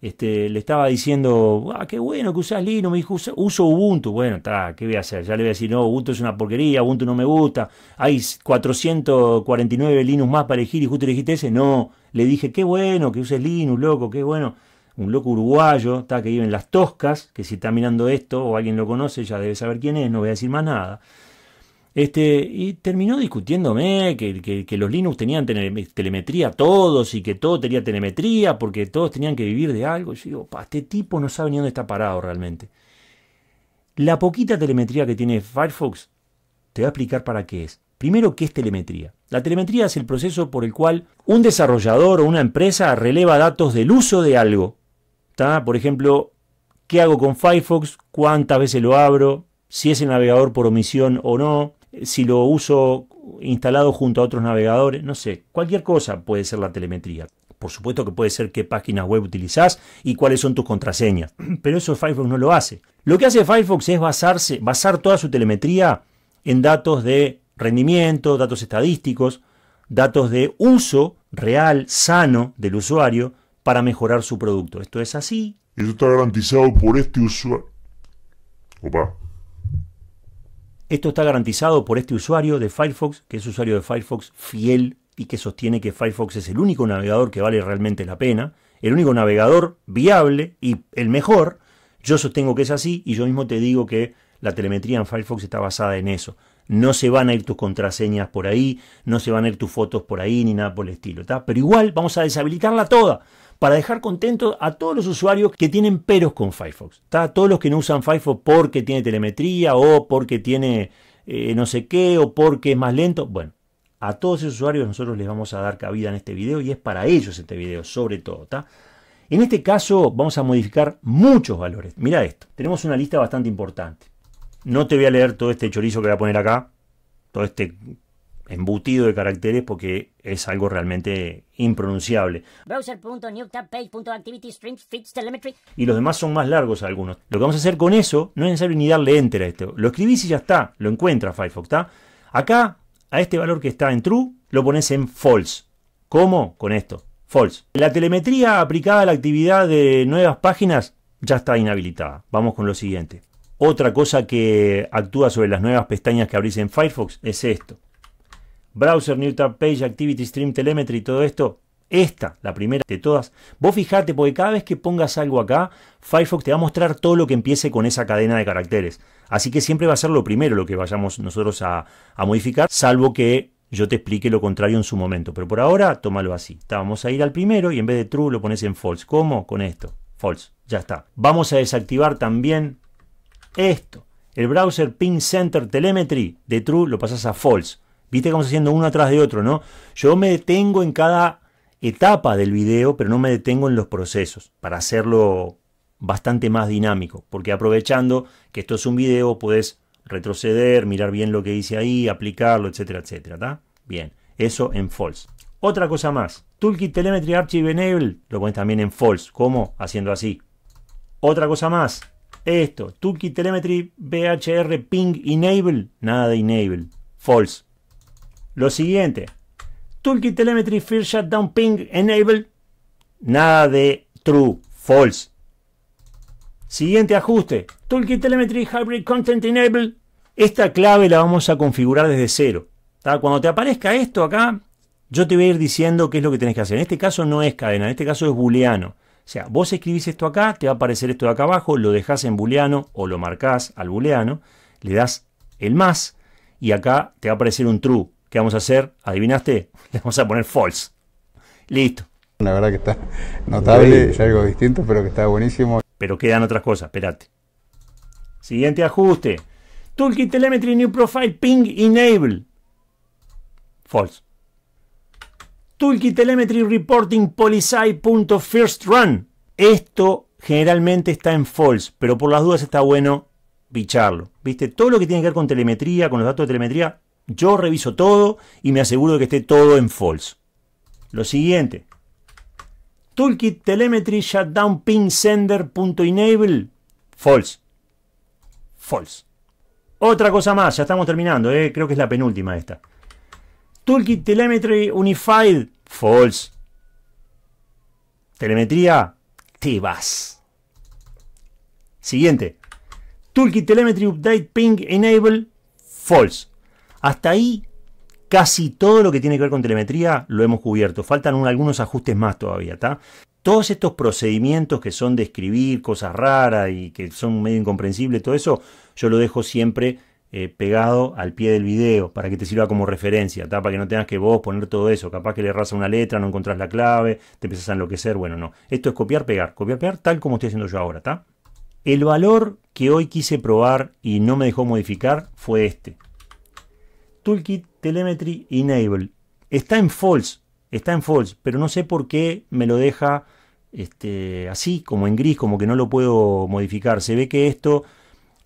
Este, le estaba diciendo, ah, qué bueno que usas Linux, me dijo, uso, Ubuntu. Bueno, está, ¿qué voy a hacer? Ya le voy a decir, no, Ubuntu es una porquería, Ubuntu no me gusta, hay 449 Linux más para elegir y justo elegiste ese. No, le dije, qué bueno que uses Linux, loco, qué bueno. Un loco uruguayo, está, que vive en Las Toscas, que si está mirando esto o alguien lo conoce ya debe saber quién es, no voy a decir más nada. Este, y terminó discutiéndome que, los Linux tenían telemetría todos y que todo tenía telemetría porque todos tenían que vivir de algo. Yo digo, este tipo no sabe ni dónde está parado realmente. La poquita telemetría que tiene Firefox te voy a explicar para qué es. Primero, ¿qué es telemetría? La telemetría es el proceso por el cual un desarrollador o una empresa releva datos del uso de algo. Por ejemplo, ¿qué hago con Firefox? ¿Cuántas veces lo abro? ¿Si es el navegador por omisión o no? si lo uso instalado junto a otros navegadores, no sé, cualquier cosa puede ser la telemetría. Por supuesto que puede ser qué páginas web utilizás y cuáles son tus contraseñas, [clears throat] pero eso Firefox no lo hace. Lo que hace Firefox es basarse, basar toda su telemetría en datos de rendimiento, datos estadísticos, datos de uso real, sano del usuario para mejorar su producto. Esto es así. Esto está garantizado por este usuario. Opa. Esto está garantizado por este usuario de Firefox, que es usuario de Firefox fiel y que sostiene que Firefox es el único navegador que vale realmente la pena, el único navegador viable y el mejor. Yo sostengo que es así y yo mismo te digo que la telemetría en Firefox está basada en eso. No se van a ir tus contraseñas por ahí, no se van a ir tus fotos por ahí, ni nada por el estilo. Pero igual vamos a deshabilitarla toda para dejar contentos a todos los usuarios que tienen peros con Firefox. todos los que no usan Firefox porque tiene telemetría o porque tiene eh, no sé qué o porque es más lento. Bueno, a todos esos usuarios nosotros les vamos a dar cabida en este video y es para ellos este video sobre todo. En este caso vamos a modificar muchos valores. Mira esto, tenemos una lista bastante importante. No te voy a leer todo este chorizo que voy a poner acá, todo este embutido de caracteres porque es algo realmente impronunciable. Y los demás son más largos algunos. Lo que vamos a hacer con eso no es necesario ni darle enter a esto. Lo escribís y ya está, lo encuentra Firefox, Acá, a este valor que está en true, lo pones en false. ¿Cómo? Con esto, false. La telemetría aplicada a la actividad de nuevas páginas ya está inhabilitada. Vamos con lo siguiente. Otra cosa que actúa sobre las nuevas pestañas que abrís en Firefox es esto browser, new tab page, activity stream, telemetry, todo esto, esta, la primera de todas, vos fijate, porque cada vez que pongas algo acá, Firefox te va a mostrar todo lo que empiece con esa cadena de caracteres. Así que siempre va a ser lo primero lo que vayamos nosotros a, modificar, salvo que yo te explique lo contrario en su momento. Pero por ahora, tómalo así. vamos a ir al primero y en vez de true lo pones en false. ¿Cómo? Con esto. False. Ya está. Vamos a desactivar también esto. El browser Pin Center Telemetry de true lo pasas a false. Viste cómo se haciendo uno atrás de otro, ¿no? Yo me detengo en cada etapa del video, pero no me detengo en los procesos, para hacerlo bastante más dinámico, porque aprovechando que esto es un video, puedes retroceder, mirar bien lo que dice ahí, aplicarlo, etcétera, etcétera, Bien, eso en false. Otra cosa más, Toolkit Telemetry Archive Enable, lo pones también en false, ¿cómo? Haciendo así. Otra cosa más, esto, Toolkit Telemetry VHR Ping Enable, nada de Enable, false. Lo siguiente, Toolkit Telemetry Field Shutdown Ping Enable, nada de true, false. Siguiente ajuste, Toolkit Telemetry Hybrid Content Enable, esta clave la vamos a configurar desde cero. Cuando te aparezca esto acá, yo te voy a ir diciendo qué es lo que tenés que hacer. En este caso no es cadena, en este caso es booleano. O sea, vos escribís esto acá, te va a aparecer esto de acá abajo, lo dejás en booleano o lo marcas al booleano, le das el más y acá te va a aparecer un true vamos a hacer? ¿Adivinaste? [laughs] Le vamos a poner false. Listo. La verdad que está notable, es algo distinto, pero que está buenísimo. Pero quedan otras cosas, espérate. Siguiente ajuste. Toolkit Telemetry New Profile Ping Enable. False. Toolkit Telemetry Reporting Policy.First Run. Esto generalmente está en false, pero por las dudas está bueno bicharlo. ¿Viste? Todo lo que tiene que ver con telemetría, con los datos de telemetría, yo reviso todo y me aseguro de que esté todo en false. Lo siguiente. Toolkit telemetry shutdown ping enable. False. False. Otra cosa más, ya estamos terminando, eh, creo que es la penúltima esta. Toolkit telemetry unified. False. Telemetría. Te vas. Siguiente. Toolkit telemetry update ping enable. False. Hasta ahí, casi todo lo que tiene que ver con telemetría lo hemos cubierto. Faltan algunos ajustes más todavía, ¿está? Todos estos procedimientos que son de escribir cosas raras y que son medio incomprensibles, todo eso, yo lo dejo siempre eh, pegado al pie del video para que te sirva como referencia, ¿tá? para que no tengas que vos poner todo eso. Capaz que le erras una letra, no encontrás la clave, te empiezas a enloquecer. Bueno, no. Esto es copiar, pegar, copiar, pegar, tal como estoy haciendo yo ahora. ¿tá? El valor que hoy quise probar y no me dejó modificar fue este. Toolkit Telemetry Enable. Está en false, está en false, pero no sé por qué me lo deja este, así, como en gris, como que no lo puedo modificar. Se ve que esto,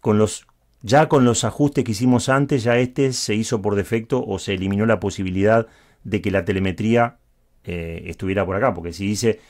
con los, ya con los ajustes que hicimos antes, ya este se hizo por defecto o se eliminó la posibilidad de que la telemetría eh, estuviera por acá. Porque si dice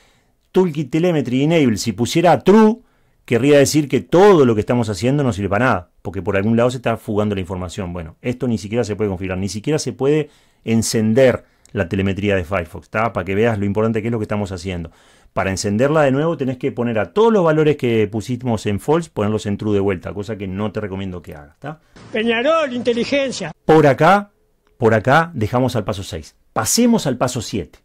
Toolkit Telemetry Enable, si pusiera true, querría decir que todo lo que estamos haciendo no sirve para nada porque por algún lado se está fugando la información. Bueno, esto ni siquiera se puede configurar, ni siquiera se puede encender la telemetría de Firefox, está para que veas lo importante que es lo que estamos haciendo. Para encenderla de nuevo tenés que poner a todos los valores que pusimos en false, ponerlos en true de vuelta, cosa que no te recomiendo que hagas. está Peñarol, inteligencia. Por acá, por acá dejamos al paso 6. Pasemos al paso 7.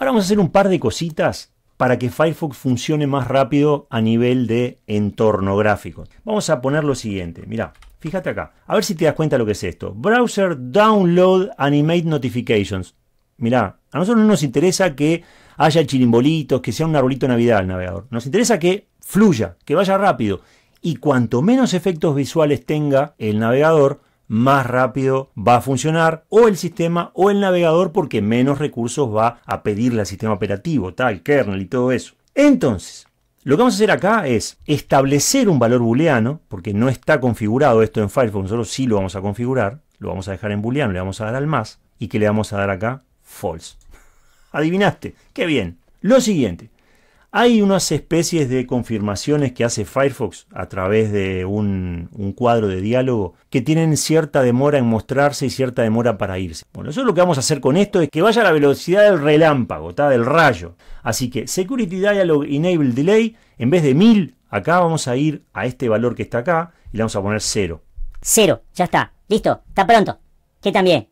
Ahora vamos a hacer un par de cositas para que Firefox funcione más rápido a nivel de entorno gráfico. Vamos a poner lo siguiente, mira, fíjate acá, a ver si te das cuenta lo que es esto. Browser Download Animate Notifications. Mirá, a nosotros no nos interesa que haya chirimbolitos, que sea un arbolito de navidad el navegador. Nos interesa que fluya, que vaya rápido. Y cuanto menos efectos visuales tenga el navegador, más rápido va a funcionar o el sistema o el navegador porque menos recursos va a pedirle al sistema operativo, tal, kernel y todo eso. Entonces, lo que vamos a hacer acá es establecer un valor booleano, porque no está configurado esto en Firefox, nosotros sí lo vamos a configurar, lo vamos a dejar en booleano, le vamos a dar al más, y que le vamos a dar acá false. [laughs] Adivinaste, qué bien. Lo siguiente, hay unas especies de confirmaciones que hace Firefox a través de un, cuadro de diálogo que tienen cierta demora en mostrarse y cierta demora para irse. Bueno, eso lo que vamos a hacer con esto, es que vaya a la velocidad del relámpago, del rayo. Así que Security Dialog Enable Delay, en vez de 1000, acá vamos a ir a este valor que está acá y le vamos a poner 0. 0, ya está, listo, está pronto. Que también.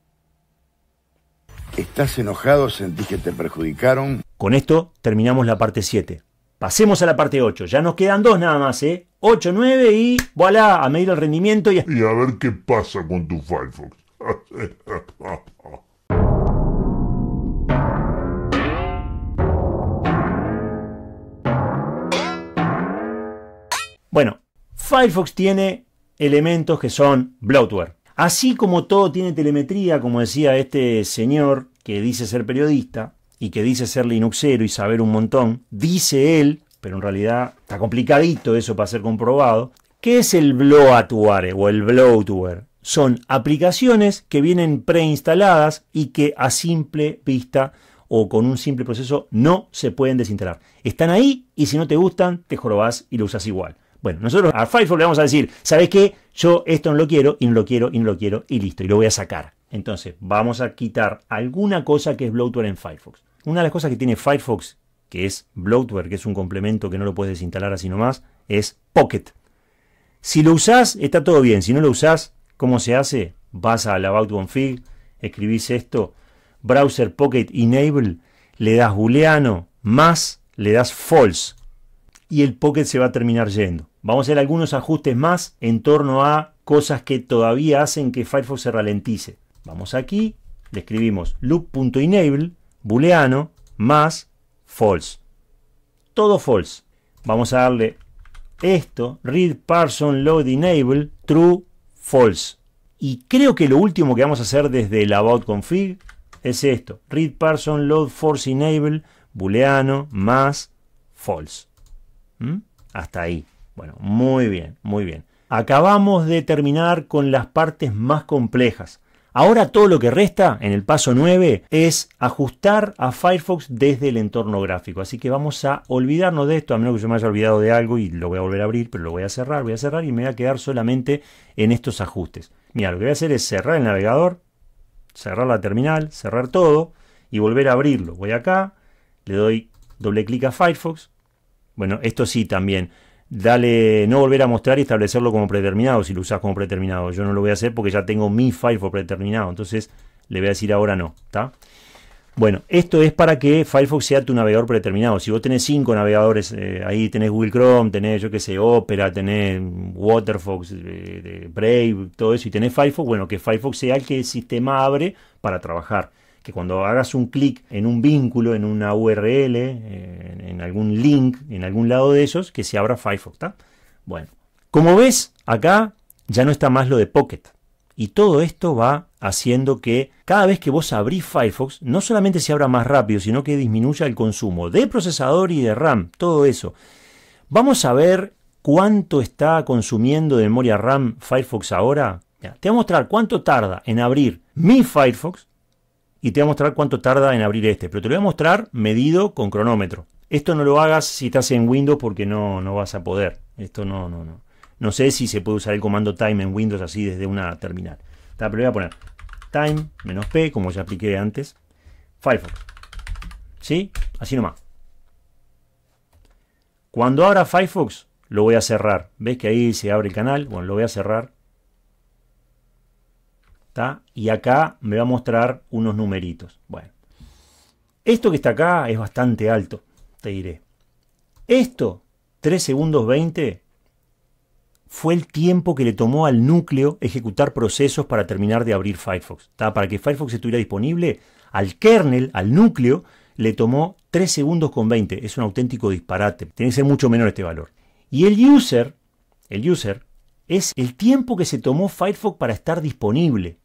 ¿Estás enojado? ¿Sentís que te perjudicaron? Con esto terminamos la parte 7. Pasemos a la parte 8. Ya nos quedan dos nada más, ¿eh? 8, 9 y voilà, a medir el rendimiento y a... y a ver qué pasa con tu Firefox. bueno, Firefox tiene elementos que son bloatware. Así como todo tiene telemetría, como decía este señor que dice ser periodista y que dice ser linuxero y saber un montón, dice él, pero en realidad está complicadito eso para ser comprobado, ¿qué es el bloatware o el bloatware? Son aplicaciones que vienen preinstaladas y que a simple vista o con un simple proceso no se pueden desinstalar. Están ahí y si no te gustan, te jorobás y lo usas igual. Bueno, nosotros a Firefox le vamos a decir, ¿sabes qué? yo esto no lo quiero y no lo quiero y no lo quiero y listo, y lo voy a sacar. Entonces vamos a quitar alguna cosa que es bloatware en Firefox. Una de las cosas que tiene Firefox, que es bloatware, que es un complemento que no lo puedes desinstalar así nomás, es Pocket. Si lo usás, está todo bien. Si no lo usás, ¿cómo se hace? Vas a la About Config, escribís esto, Browser Pocket Enable, le das booleano, más, le das false, y el Pocket se va a terminar yendo. Vamos a hacer algunos ajustes más en torno a cosas que todavía hacen que Firefox se ralentice. Vamos aquí, le escribimos loop.enable, booleano, más false. Todo false. Vamos a darle esto, read parson load enable, true, false. Y creo que lo último que vamos a hacer desde el about config es esto, read parson load force enable, booleano, más false. ¿Mm? Hasta ahí. Bueno, muy bien, muy bien. Acabamos de terminar con las partes más complejas. Ahora todo lo que resta en el paso 9 es ajustar a Firefox desde el entorno gráfico. Así que vamos a olvidarnos de esto, a menos que yo me haya olvidado de algo y lo voy a volver a abrir, pero lo voy a cerrar, voy a cerrar y me voy a quedar solamente en estos ajustes. Mira, lo que voy a hacer es cerrar el navegador, cerrar la terminal, cerrar todo y volver a abrirlo. Voy acá, le doy doble clic a Firefox. Bueno, esto sí también dale, no volver a mostrar y establecerlo como predeterminado si lo usas como predeterminado. Yo no lo voy a hacer porque ya tengo mi Firefox predeterminado, entonces le voy a decir ahora no, ¿está? Bueno, esto es para que Firefox sea tu navegador predeterminado. Si vos tenés cinco navegadores, eh, ahí tenés Google Chrome, tenés, yo qué sé, Opera, tenés Waterfox, eh, Brave, todo eso, y tenés Firefox, bueno, que Firefox sea el que el sistema abre para trabajar que cuando hagas un clic en un vínculo, en una URL, eh, en, algún link, en algún lado de esos, que se abra Firefox. Bueno, como ves, acá ya no está más lo de Pocket. Y todo esto va haciendo que cada vez que vos abrís Firefox, no solamente se abra más rápido, sino que disminuya el consumo de procesador y de RAM, todo eso. Vamos a ver cuánto está consumiendo de memoria RAM Firefox ahora. te voy a mostrar cuánto tarda en abrir mi Firefox y te voy a mostrar cuánto tarda en abrir este, pero te lo voy a mostrar medido con cronómetro. Esto no lo hagas si estás en Windows porque no, no vas a poder. Esto no, no, no. No sé si se puede usar el comando time en Windows así desde una terminal. Pero voy a poner time menos p, como ya apliqué antes. Firefox. ¿Sí? Así nomás. Cuando abra Firefox, lo voy a cerrar. ¿Ves que ahí se abre el canal? Bueno, lo voy a cerrar. Y acá me va a mostrar unos numeritos. Bueno, esto que está acá es bastante alto, te diré. Esto, 3 segundos 20, fue el tiempo que le tomó al núcleo ejecutar procesos para terminar de abrir Firefox. Para que Firefox estuviera disponible, al kernel, al núcleo, le tomó 3 segundos con 20. Es un auténtico disparate. Tiene que ser mucho menor este valor. Y el user, el user, es el tiempo que se tomó Firefox para estar disponible.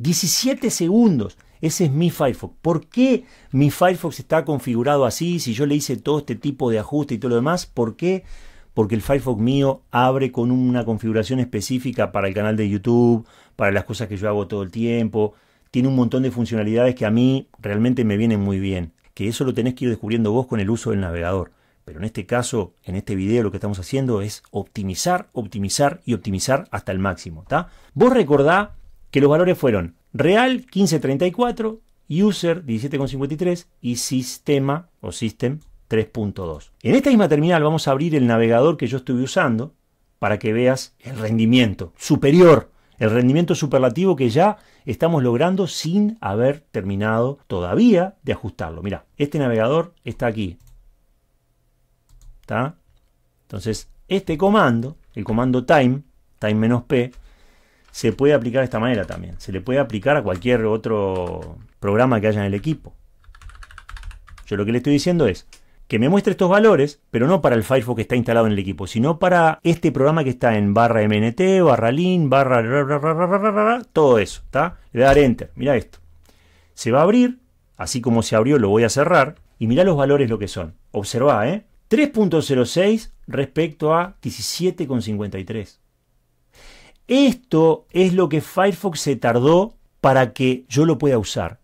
17 segundos. Ese es mi Firefox. ¿Por qué mi Firefox está configurado así? Si yo le hice todo este tipo de ajuste y todo lo demás, ¿por qué? Porque el Firefox mío abre con una configuración específica para el canal de YouTube, para las cosas que yo hago todo el tiempo. Tiene un montón de funcionalidades que a mí realmente me vienen muy bien. Que eso lo tenés que ir descubriendo vos con el uso del navegador. Pero en este caso, en este video, lo que estamos haciendo es optimizar, optimizar y optimizar hasta el máximo. Vos recordá que los valores fueron real 1534, user 17.53 y sistema o system 3.2. En esta misma terminal vamos a abrir el navegador que yo estuve usando para que veas el rendimiento superior, el rendimiento superlativo que ya estamos logrando sin haber terminado todavía de ajustarlo. Mira, este navegador está aquí. Entonces, este comando, el comando time, time-p, se puede aplicar de esta manera también. Se le puede aplicar a cualquier otro programa que haya en el equipo. Yo lo que le estoy diciendo es que me muestre estos valores, pero no para el Firefox que está instalado en el equipo, sino para este programa que está en barra mnt, barra lin, barra... todo eso, ¿está? Le voy a dar enter, mira esto. Se va a abrir, así como se abrió lo voy a cerrar, y mirá los valores lo que son. Observá, ¿eh? 3.06 respecto a 17.53. Esto es lo que Firefox se tardó para que yo lo pueda usar.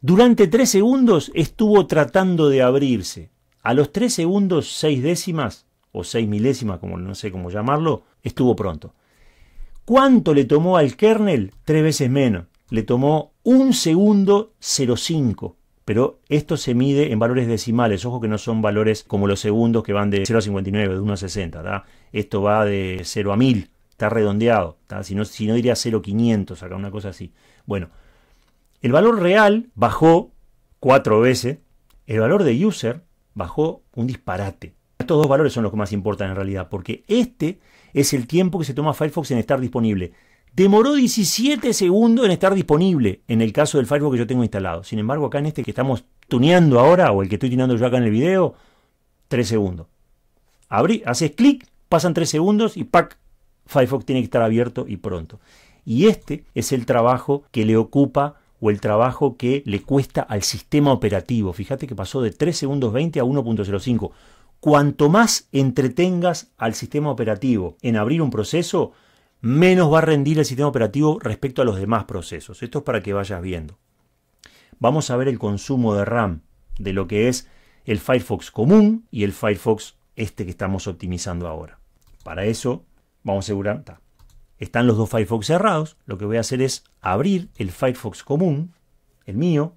Durante 3 segundos estuvo tratando de abrirse. A los 3 segundos 6 décimas o 6 milésimas, como no sé cómo llamarlo, estuvo pronto. ¿Cuánto le tomó al kernel? Tres veces menos. Le tomó un segundo 05. Pero esto se mide en valores decimales. Ojo que no son valores como los segundos que van de 0 a 59, de 1 a 60. Esto va de 0 a 1000 está redondeado, si no, si no 0,500 acá, una cosa así. Bueno, el valor real bajó cuatro veces, el valor de user bajó un disparate. Estos dos valores son los que más importan en realidad, porque este es el tiempo que se toma Firefox en estar disponible. Demoró 17 segundos en estar disponible en el caso del Firefox que yo tengo instalado. Sin embargo, acá en este que estamos tuneando ahora, o el que estoy tuneando yo acá en el video, 3 segundos. haces clic, pasan 3 segundos y ¡pac! Firefox tiene que estar abierto y pronto. Y este es el trabajo que le ocupa o el trabajo que le cuesta al sistema operativo. Fíjate que pasó de 3 segundos 20 a 1.05. Cuanto más entretengas al sistema operativo en abrir un proceso, menos va a rendir el sistema operativo respecto a los demás procesos. Esto es para que vayas viendo. Vamos a ver el consumo de RAM de lo que es el Firefox común y el Firefox este que estamos optimizando ahora. Para eso Vamos a asegurar. Están los dos Firefox cerrados. Lo que voy a hacer es abrir el Firefox común, el mío.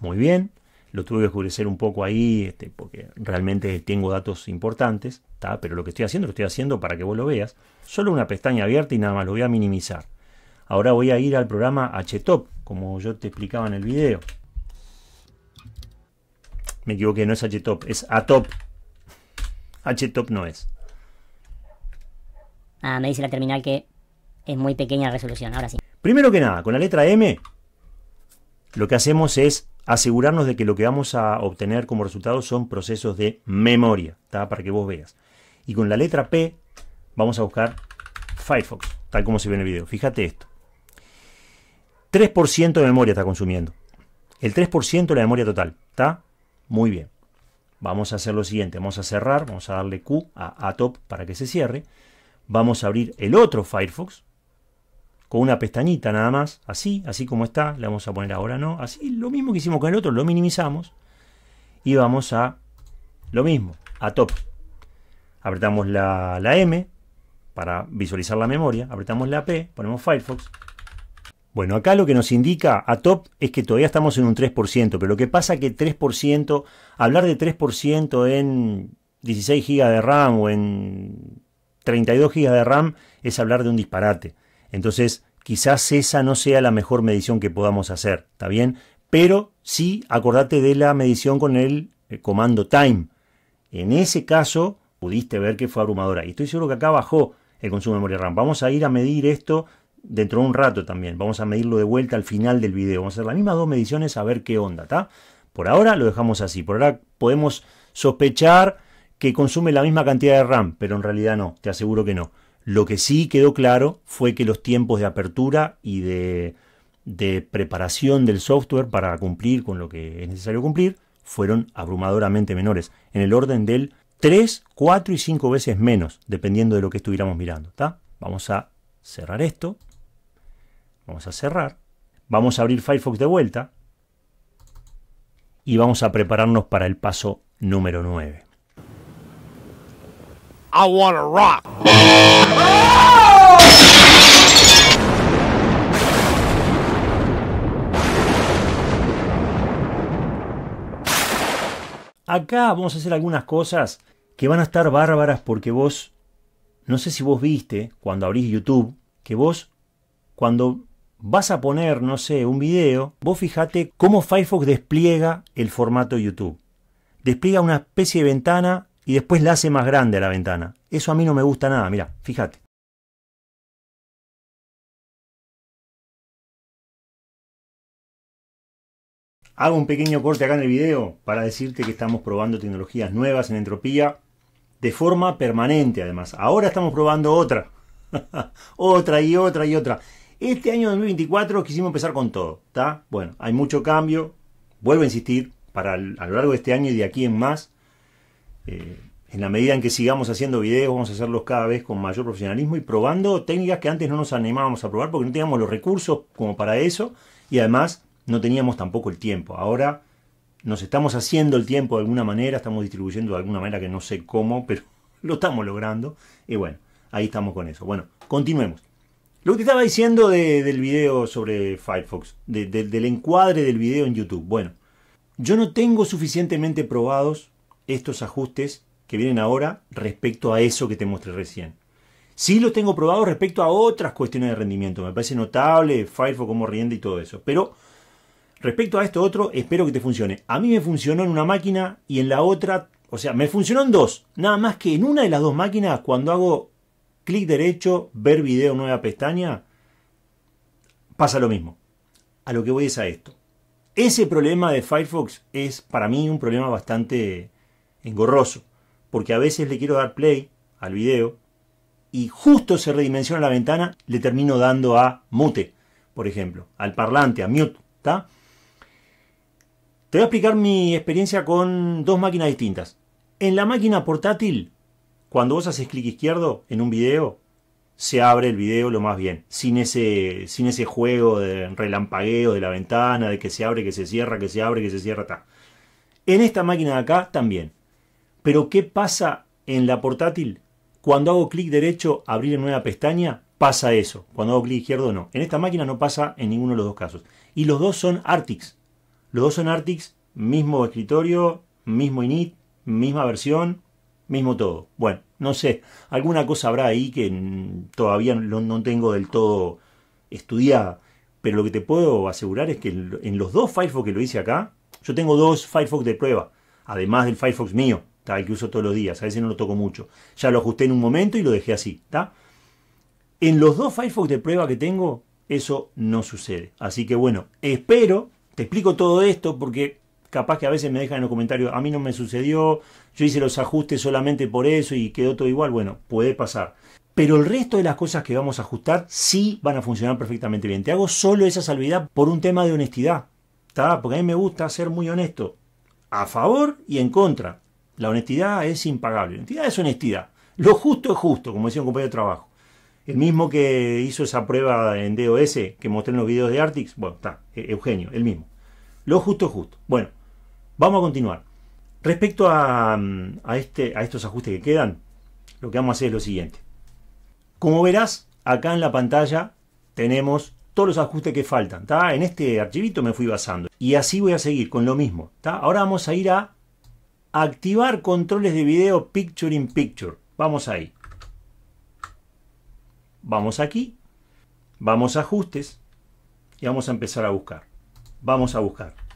Muy bien. Lo tuve que oscurecer un poco ahí este, porque realmente tengo datos importantes. pero lo que estoy haciendo, lo estoy haciendo para que vos lo veas. Solo una pestaña abierta y nada más. Lo voy a minimizar. Ahora voy a ir al programa HTOP, como yo te explicaba en el video. Me equivoqué, no es htop, es atop. htop no es. Ah, me dice la terminal que es muy pequeña la resolución, ahora sí. Primero que nada, con la letra M, lo que hacemos es asegurarnos de que lo que vamos a obtener como resultado son procesos de memoria, ¿está? para que vos veas. Y con la letra P vamos a buscar Firefox, tal como se ve en el video. Fíjate esto. 3% de memoria está consumiendo. El 3% de la memoria total, ¿está? Muy bien. Vamos a hacer lo siguiente. Vamos a cerrar. Vamos a darle Q a ATOP para que se cierre. Vamos a abrir el otro Firefox con una pestañita nada más. Así, así como está. Le vamos a poner ahora no. Así, lo mismo que hicimos con el otro. Lo minimizamos. Y vamos a lo mismo. ATOP. Apretamos la, la M para visualizar la memoria. Apretamos la P. Ponemos Firefox bueno, acá lo que nos indica a top es que todavía estamos en un 3%, pero lo que pasa es que 3%, hablar de 3% en 16 GB de RAM o en 32 GB de RAM es hablar de un disparate. Entonces, quizás esa no sea la mejor medición que podamos hacer, ¿está bien? Pero sí acordate de la medición con el, eh, comando time. En ese caso, pudiste ver que fue abrumadora. Y estoy seguro que acá bajó el consumo de memoria RAM. Vamos a ir a medir esto dentro de un rato también. Vamos a medirlo de vuelta al final del video. Vamos a hacer las mismas dos mediciones a ver qué onda, Por ahora lo dejamos así. Por ahora podemos sospechar que consume la misma cantidad de RAM, pero en realidad no, te aseguro que no. Lo que sí quedó claro fue que los tiempos de apertura y de, preparación del software para cumplir con lo que es necesario cumplir fueron abrumadoramente menores, en el orden del 3, 4 y 5 veces menos, dependiendo de lo que estuviéramos mirando. Vamos a cerrar esto. Vamos a cerrar. Vamos a abrir Firefox de vuelta. Y vamos a prepararnos para el paso número 9. I wanna rock. Acá vamos a hacer algunas cosas que van a estar bárbaras porque vos, no sé si vos viste cuando abrís YouTube, que vos cuando vas a poner, no sé, un video, vos fijate cómo Firefox despliega el formato YouTube. Despliega una especie de ventana y después la hace más grande a la ventana. Eso a mí no me gusta nada, mira, fíjate. Hago un pequeño corte acá en el video para decirte que estamos probando tecnologías nuevas en entropía de forma permanente además. Ahora estamos probando otra. [laughs] otra y otra y otra. Este año 2024 quisimos empezar con todo, Bueno, hay mucho cambio, vuelvo a insistir, para a lo largo de este año y de aquí en más, eh, en la medida en que sigamos haciendo videos, vamos a hacerlos cada vez con mayor profesionalismo y probando técnicas que antes no nos animábamos a probar porque no teníamos los recursos como para eso y además no teníamos tampoco el tiempo. Ahora nos estamos haciendo el tiempo de alguna manera, estamos distribuyendo de alguna manera que no sé cómo, pero [laughs] lo estamos logrando. Y bueno, ahí estamos con eso. Bueno, continuemos. Lo que estaba diciendo del video sobre Firefox, del encuadre del video en YouTube. Bueno, yo no tengo suficientemente probados estos ajustes que vienen ahora respecto a eso que te mostré recién. Sí los tengo probados respecto a otras cuestiones de rendimiento. Me parece notable Firefox como rienda y todo eso. Pero respecto a esto otro, espero que te funcione. A mí me funcionó en una máquina y en la otra, o sea, me funcionó en dos. Nada más que en una de las dos máquinas, cuando hago clic derecho, ver video, nueva pestaña, pasa lo mismo. A lo que voy es a esto. Ese problema de Firefox es para mí un problema bastante engorroso, porque a veces le quiero dar play al video y justo se redimensiona la ventana, le termino dando a mute, por ejemplo, al parlante, a mute, Te voy a explicar mi experiencia con dos máquinas distintas. En la máquina portátil cuando vos haces clic izquierdo en un video, se abre el video lo más bien, sin ese, sin ese juego de relampagueo de la ventana, de que se abre, que se cierra, que se abre, que se cierra, En esta máquina de acá también. Pero ¿qué pasa en la portátil? Cuando hago clic derecho, abrir en nueva pestaña, pasa eso. Cuando hago clic izquierdo, no. En esta máquina no pasa en ninguno de los dos casos. Y los dos son Artix. Los dos son Artix, mismo escritorio, mismo init, misma versión, mismo todo. Bueno, no sé, alguna cosa habrá ahí que mm, todavía no, tengo del todo estudiada, pero lo que te puedo asegurar es que en los dos Firefox que lo hice acá, yo tengo dos Firefox de prueba, además del Firefox mío, el que uso todos los días, a veces no lo toco mucho. Ya lo ajusté en un momento y lo dejé así. En los dos Firefox de prueba que tengo, eso no sucede. Así que bueno, espero, te explico todo esto porque capaz que a veces me dejan en los comentarios, a mí no me sucedió, yo hice los ajustes solamente por eso y quedó todo igual, bueno, puede pasar. Pero el resto de las cosas que vamos a ajustar sí van a funcionar perfectamente bien. Te hago solo esa salvedad por un tema de honestidad, está porque a mí me gusta ser muy honesto, a favor y en contra. La honestidad es impagable, la honestidad es honestidad. Lo justo es justo, como decía un compañero de trabajo. El mismo que hizo esa prueba en DOS que mostré en los videos de Artix, bueno, está, e-, Eugenio, el mismo. Lo justo es justo. Bueno, Vamos a continuar. Respecto mm, a, este, a estos ajustes que quedan, lo que vamos a hacer es lo siguiente. Como verás, acá en la pantalla tenemos todos los ajustes que faltan. En este archivito me fui basando. Y así voy a seguir con lo mismo. Ahora vamos a ir a activar controles de video Picture in Picture. Vamos ahí. Vamos aquí. Vamos a ajustes. Y vamos a empezar a buscar. Vamos a buscar.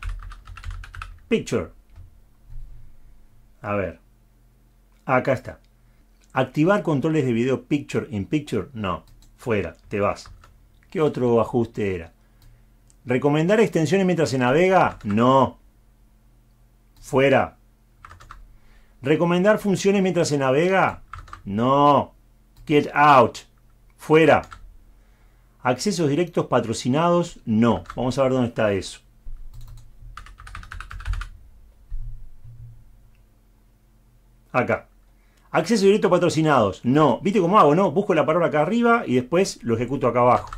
Picture. A ver. Acá está. Activar controles de video Picture in Picture. No. Fuera. Te vas. ¿Qué otro ajuste era? ¿Recomendar extensiones mientras se navega? No. Fuera. ¿Recomendar funciones mientras se navega? No. Get out. Fuera. Accesos directos patrocinados, no. Vamos a ver dónde está eso. acá. Acceso directo patrocinados. No. ¿Viste cómo hago? No. Busco la palabra acá arriba y después lo ejecuto acá abajo.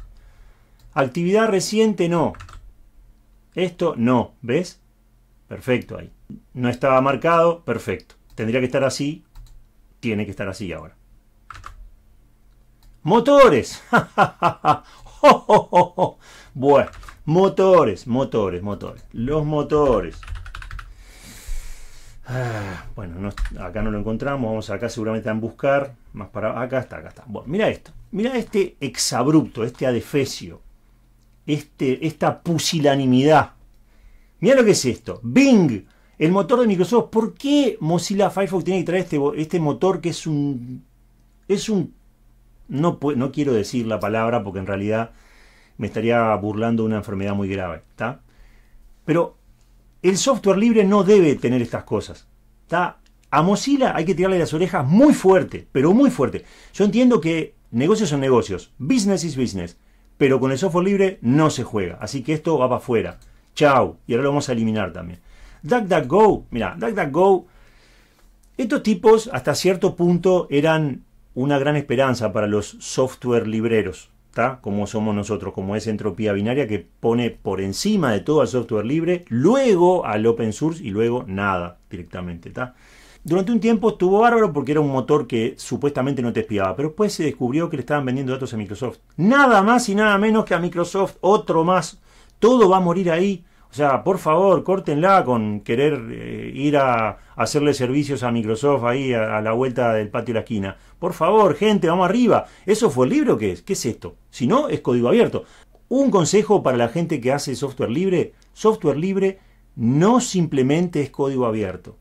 Actividad reciente, no. Esto, no. ¿Ves? Perfecto ahí. No estaba marcado. Perfecto. Tendría que estar así. Tiene que estar así ahora. Motores. [laughs] bueno. Motores, motores, motores. Los motores. Ah, bueno, acá no lo encontramos. Vamos acá seguramente a buscar. Más para acá está, acá está. Bueno, mira esto. Mira este exabrupto, este adefesio. Este, esta pusilanimidad. Mira lo que es esto. Bing, el motor de Microsoft. ¿Por qué Mozilla Firefox tiene que traer este, este motor que es un... Es un... No, no quiero decir la palabra porque en realidad me estaría burlando de una enfermedad muy grave. ¿Está? Pero el software libre no debe tener estas cosas. A Mozilla hay que tirarle las orejas muy fuerte, pero muy fuerte. Yo entiendo que negocios son negocios, business is business, pero con el software libre no se juega. Así que esto va para afuera. Chao. Y ahora lo vamos a eliminar también. DuckDuckGo, mira, DuckDuckGo, estos tipos hasta cierto punto eran una gran esperanza para los software libreros como somos nosotros, como es entropía binaria que pone por encima de todo al software libre, luego al open source y luego nada directamente. Durante un tiempo estuvo bárbaro porque era un motor que supuestamente no te espiaba, pero después se descubrió que le estaban vendiendo datos a Microsoft. Nada más y nada menos que a Microsoft, otro más. Todo va a morir ahí. O sea, por favor, córtenla con querer eh, ir a hacerle servicios a Microsoft ahí a, la vuelta del patio de la esquina. Por favor, gente, vamos arriba. ¿Eso fue el o qué es? ¿Qué es esto? Si no, es código abierto. Un consejo para la gente que hace software libre. Software libre no simplemente es código abierto.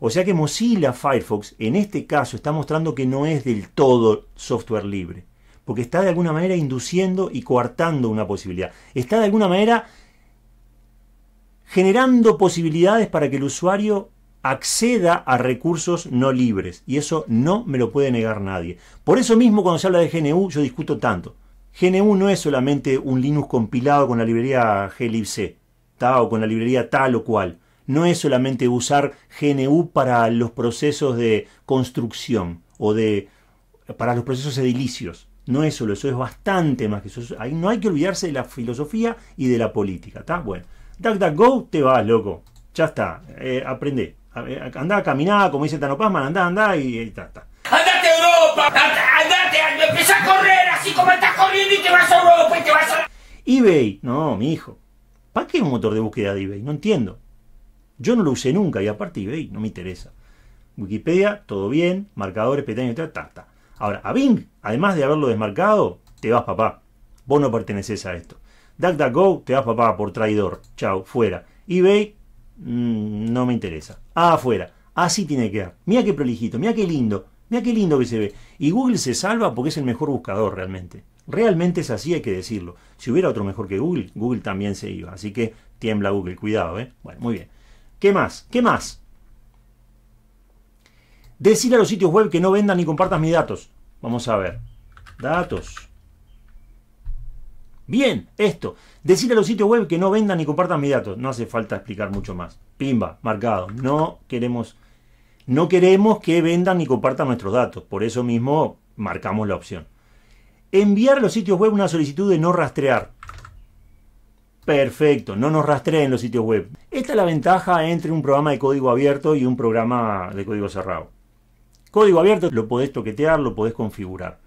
O sea que Mozilla Firefox en este caso está mostrando que no es del todo software libre. Porque está de alguna manera induciendo y coartando una posibilidad. Está de alguna manera generando posibilidades para que el usuario acceda a recursos no libres. Y eso no me lo puede negar nadie. Por eso mismo cuando se habla de GNU yo discuto tanto. GNU no es solamente un Linux compilado con la librería glibc o con la librería tal o cual. No es solamente usar GNU para los procesos de construcción o de para los procesos edilicios. No es solo eso, es bastante más que eso. Ahí no hay que olvidarse de la filosofía y de la política. Está Bueno, go, te vas, loco. Ya está, eh, aprende. Eh, andá, caminar, como dice Tano Pazman, andá, andá y está, ¡Andate a Europa! ¡Andate! andate empezá a correr así como estás corriendo y te vas a Europa y te vas a... eBay, no, mi hijo. ¿Para qué un motor de búsqueda de eBay? No entiendo. Yo no lo usé nunca y aparte eBay no me interesa. Wikipedia, todo bien, marcadores, petaño, y Ahora, a Bing, además de haberlo desmarcado, te vas, papá. Vos no perteneces a esto. Go, te vas papá por traidor. Chao, fuera. eBay, mm, no me interesa. Ah, fuera. Así tiene que dar. Mira qué prolijito, mira qué lindo, mira qué lindo que se ve. Y Google se salva porque es el mejor buscador realmente. Realmente es así, hay que decirlo. Si hubiera otro mejor que Google, Google también se iba. Así que tiembla Google, cuidado, ¿eh? Bueno, muy bien. ¿Qué más? ¿Qué más? Decir a los sitios web que no vendan ni compartas mis datos. Vamos a ver. Datos. Bien, esto. Decir a los sitios web que no vendan ni compartan mis datos. No hace falta explicar mucho más. Pimba, marcado. No queremos, no queremos que vendan ni compartan nuestros datos. Por eso mismo marcamos la opción. Enviar a los sitios web una solicitud de no rastrear. Perfecto, no nos rastreen los sitios web. Esta es la ventaja entre un programa de código abierto y un programa de código cerrado. Código abierto lo podés toquetear, lo podés configurar.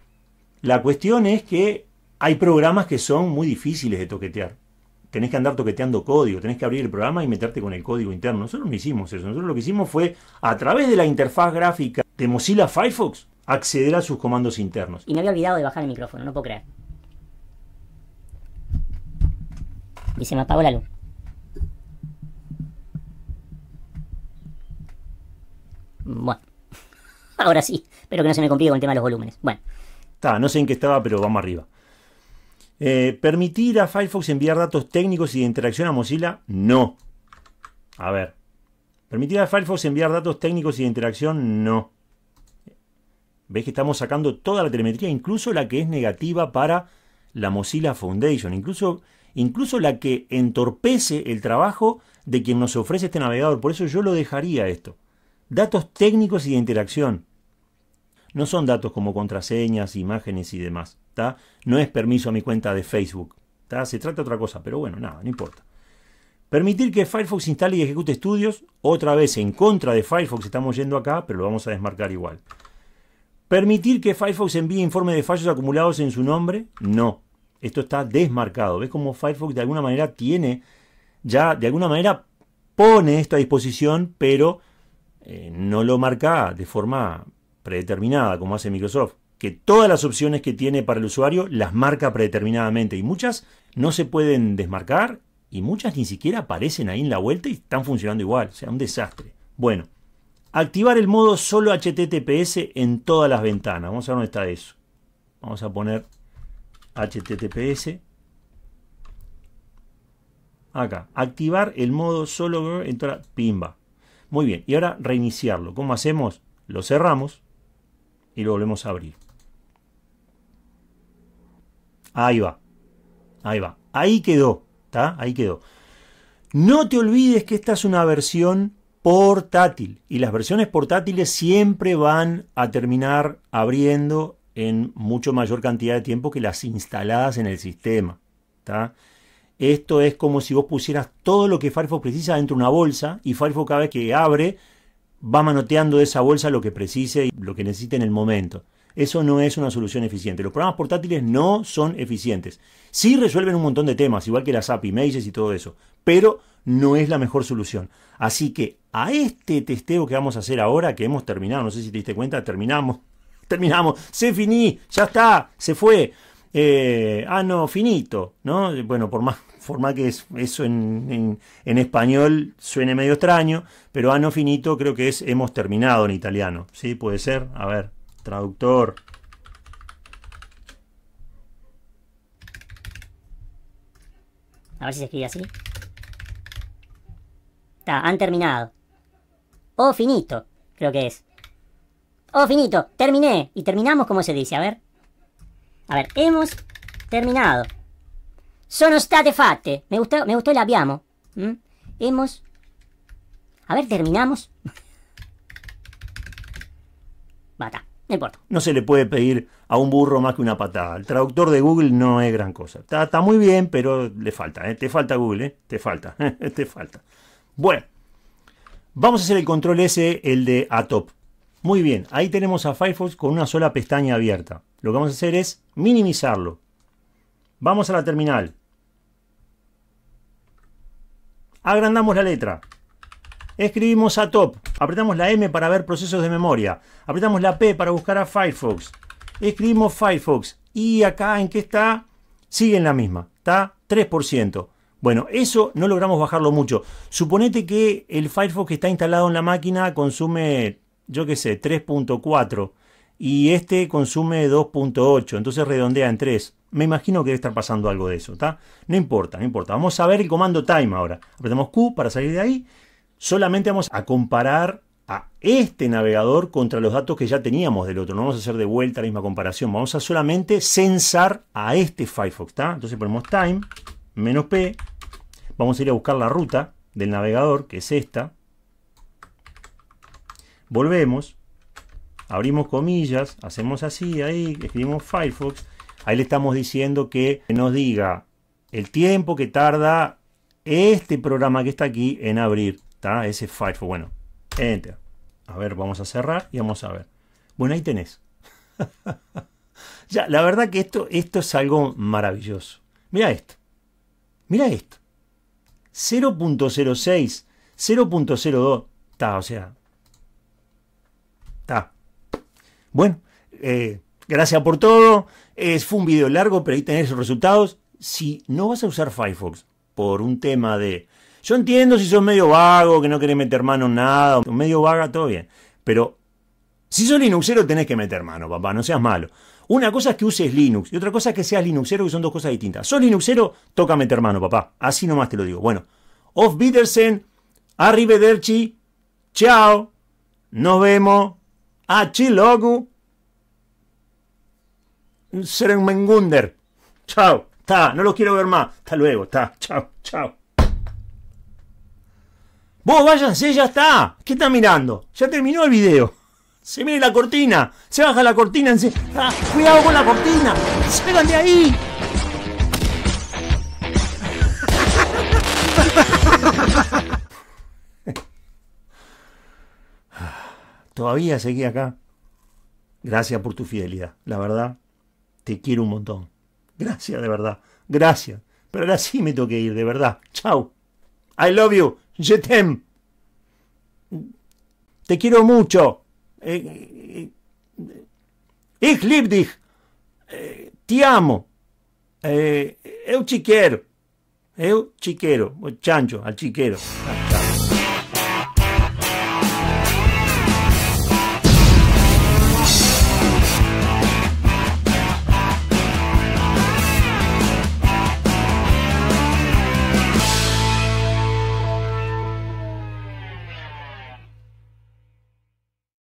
La cuestión es que hay programas que son muy difíciles de toquetear. Tenés que andar toqueteando código, tenés que abrir el programa y meterte con el código interno. Nosotros no hicimos eso. Nosotros lo que hicimos fue, a través de la interfaz gráfica de Mozilla Firefox, acceder a sus comandos internos. Y me había olvidado de bajar el micrófono, no puedo creer. Y se me apagó la luz. Bueno, [laughs] ahora sí. Espero que no se me complique con el tema de los volúmenes. Bueno. Está, no sé en qué estaba, pero vamos arriba. Eh, ¿Permitir a Firefox enviar datos técnicos y de interacción a Mozilla? No. A ver. ¿Permitir a Firefox enviar datos técnicos y de interacción? No. ¿Ves que estamos sacando toda la telemetría, incluso la que es negativa para la Mozilla Foundation, incluso, incluso la que entorpece el trabajo de quien nos ofrece este navegador? Por eso yo lo dejaría esto. Datos técnicos y de interacción. No son datos como contraseñas, imágenes y demás. No es permiso a mi cuenta de Facebook. Se trata de otra cosa, pero bueno, nada, no importa. Permitir que Firefox instale y ejecute estudios, otra vez en contra de Firefox estamos yendo acá, pero lo vamos a desmarcar igual. Permitir que Firefox envíe informe de fallos acumulados en su nombre, no. Esto está desmarcado. ¿Ves cómo Firefox de alguna manera tiene, ya de alguna manera pone esta disposición, pero eh, no lo marca de forma predeterminada, como hace Microsoft, que todas las opciones que tiene para el usuario las marca predeterminadamente y muchas no se pueden desmarcar y muchas ni siquiera aparecen ahí en la vuelta y están funcionando igual, o sea, un desastre. Bueno, activar el modo solo HTTPS en todas las ventanas. Vamos a ver dónde está eso. Vamos a poner HTTPS. Acá, activar el modo solo en toda Pimba. Muy bien, y ahora reiniciarlo. ¿Cómo hacemos? Lo cerramos y lo volvemos a abrir. Ahí va. Ahí va. Ahí quedó. Ahí quedó. No te olvides que esta es una versión portátil y las versiones portátiles siempre van a terminar abriendo en mucho mayor cantidad de tiempo que las instaladas en el sistema. Esto es como si vos pusieras todo lo que Firefox precisa dentro de una bolsa y Firefox cada vez que abre va manoteando de esa bolsa lo que precise y lo que necesite en el momento. Eso no es una solución eficiente. Los programas portátiles no son eficientes. Sí resuelven un montón de temas, igual que las API Images y todo eso, pero no es la mejor solución. Así que a este testeo que vamos a hacer ahora, que hemos terminado, no sé si te diste cuenta, terminamos, [laughs] terminamos, se finí, ya está, se fue. Eh, ano ah, finito, ¿no? Bueno, por más forma que eso en, español suene medio extraño, pero ano ah, finito creo que es hemos terminado en italiano, ¿sí? Puede ser, a ver, traductor. A ver si se escribe así. Está, han terminado. O oh, finito, creo que es. O oh, finito, terminé. Y terminamos como se dice, a ver. A ver, hemos terminado. Sono state fatte. Me gustó, me el apiamo. ¿Mm? Hemos... A ver, terminamos. Bata, no importa. No se le puede pedir a un burro más que una patada. El traductor de Google no es gran cosa. Está, muy bien, pero le falta. ¿eh? Te falta Google, ¿eh? te falta. [laughs] te falta. Bueno, vamos a hacer el control S, el de ATOP. Muy bien, ahí tenemos a Firefox con una sola pestaña abierta. Lo que vamos a hacer es minimizarlo. Vamos a la terminal. Agrandamos la letra. Escribimos a top. Apretamos la M para ver procesos de memoria. Apretamos la P para buscar a Firefox. Escribimos Firefox. Y acá en qué está, sigue en la misma. Está 3%. Bueno, eso no logramos bajarlo mucho. Suponete que el Firefox que está instalado en la máquina consume, yo qué sé, 3.4 y este consume 2.8, entonces redondea en 3. Me imagino que debe estar pasando algo de eso, No importa, no importa. Vamos a ver el comando time ahora. Apretamos Q para salir de ahí. Solamente vamos a comparar a este navegador contra los datos que ya teníamos del otro. No vamos a hacer de vuelta la misma comparación. Vamos a solamente censar a este Firefox, Entonces ponemos time, menos P. Vamos a ir a buscar la ruta del navegador, que es esta. Volvemos abrimos comillas, hacemos así, ahí, escribimos Firefox, ahí le estamos diciendo que nos diga el tiempo que tarda este programa que está aquí en abrir, ¿está? Ese Firefox, bueno, enter. A ver, vamos a cerrar y vamos a ver. Bueno, ahí tenés. [laughs] ya, la verdad que esto, esto es algo maravilloso. Mira esto. Mira esto. 0.06, 0.02. Está, o sea. Está. Bueno, eh, gracias por todo. Es, fue un video largo, pero ahí tenés los resultados. Si no vas a usar Firefox por un tema de... Yo entiendo si sos medio vago, que no querés meter mano en nada, medio vaga, todo bien. Pero si sos Linuxero tenés que meter mano, papá, no seas malo. Una cosa es que uses Linux y otra cosa es que seas Linuxero, que son dos cosas distintas. Sos Linuxero, toca meter mano, papá. Así nomás te lo digo. Bueno, off arrivederci, chao, nos vemos a ah, ¡Seré un mengunder! Chao, ta, no lo quiero ver más. Hasta luego, ta, chao, chao. Vos váyanse, ya está. ¿Qué está mirando? Ya terminó el video. Se mire la cortina. Se baja la cortina. Ah, cuidado con la cortina. Salgan de ahí. [laughs] todavía seguí acá. Gracias por tu fidelidad. La verdad, te quiero un montón. Gracias, de verdad. Gracias. Pero ahora sí me tengo que ir, de verdad. Chao. I love you. Je t'aime. Te quiero mucho. Eh, eh, eh, ich lieb dich. Te amo. eu te quero. Eu chiquero. chancho, al chiquero.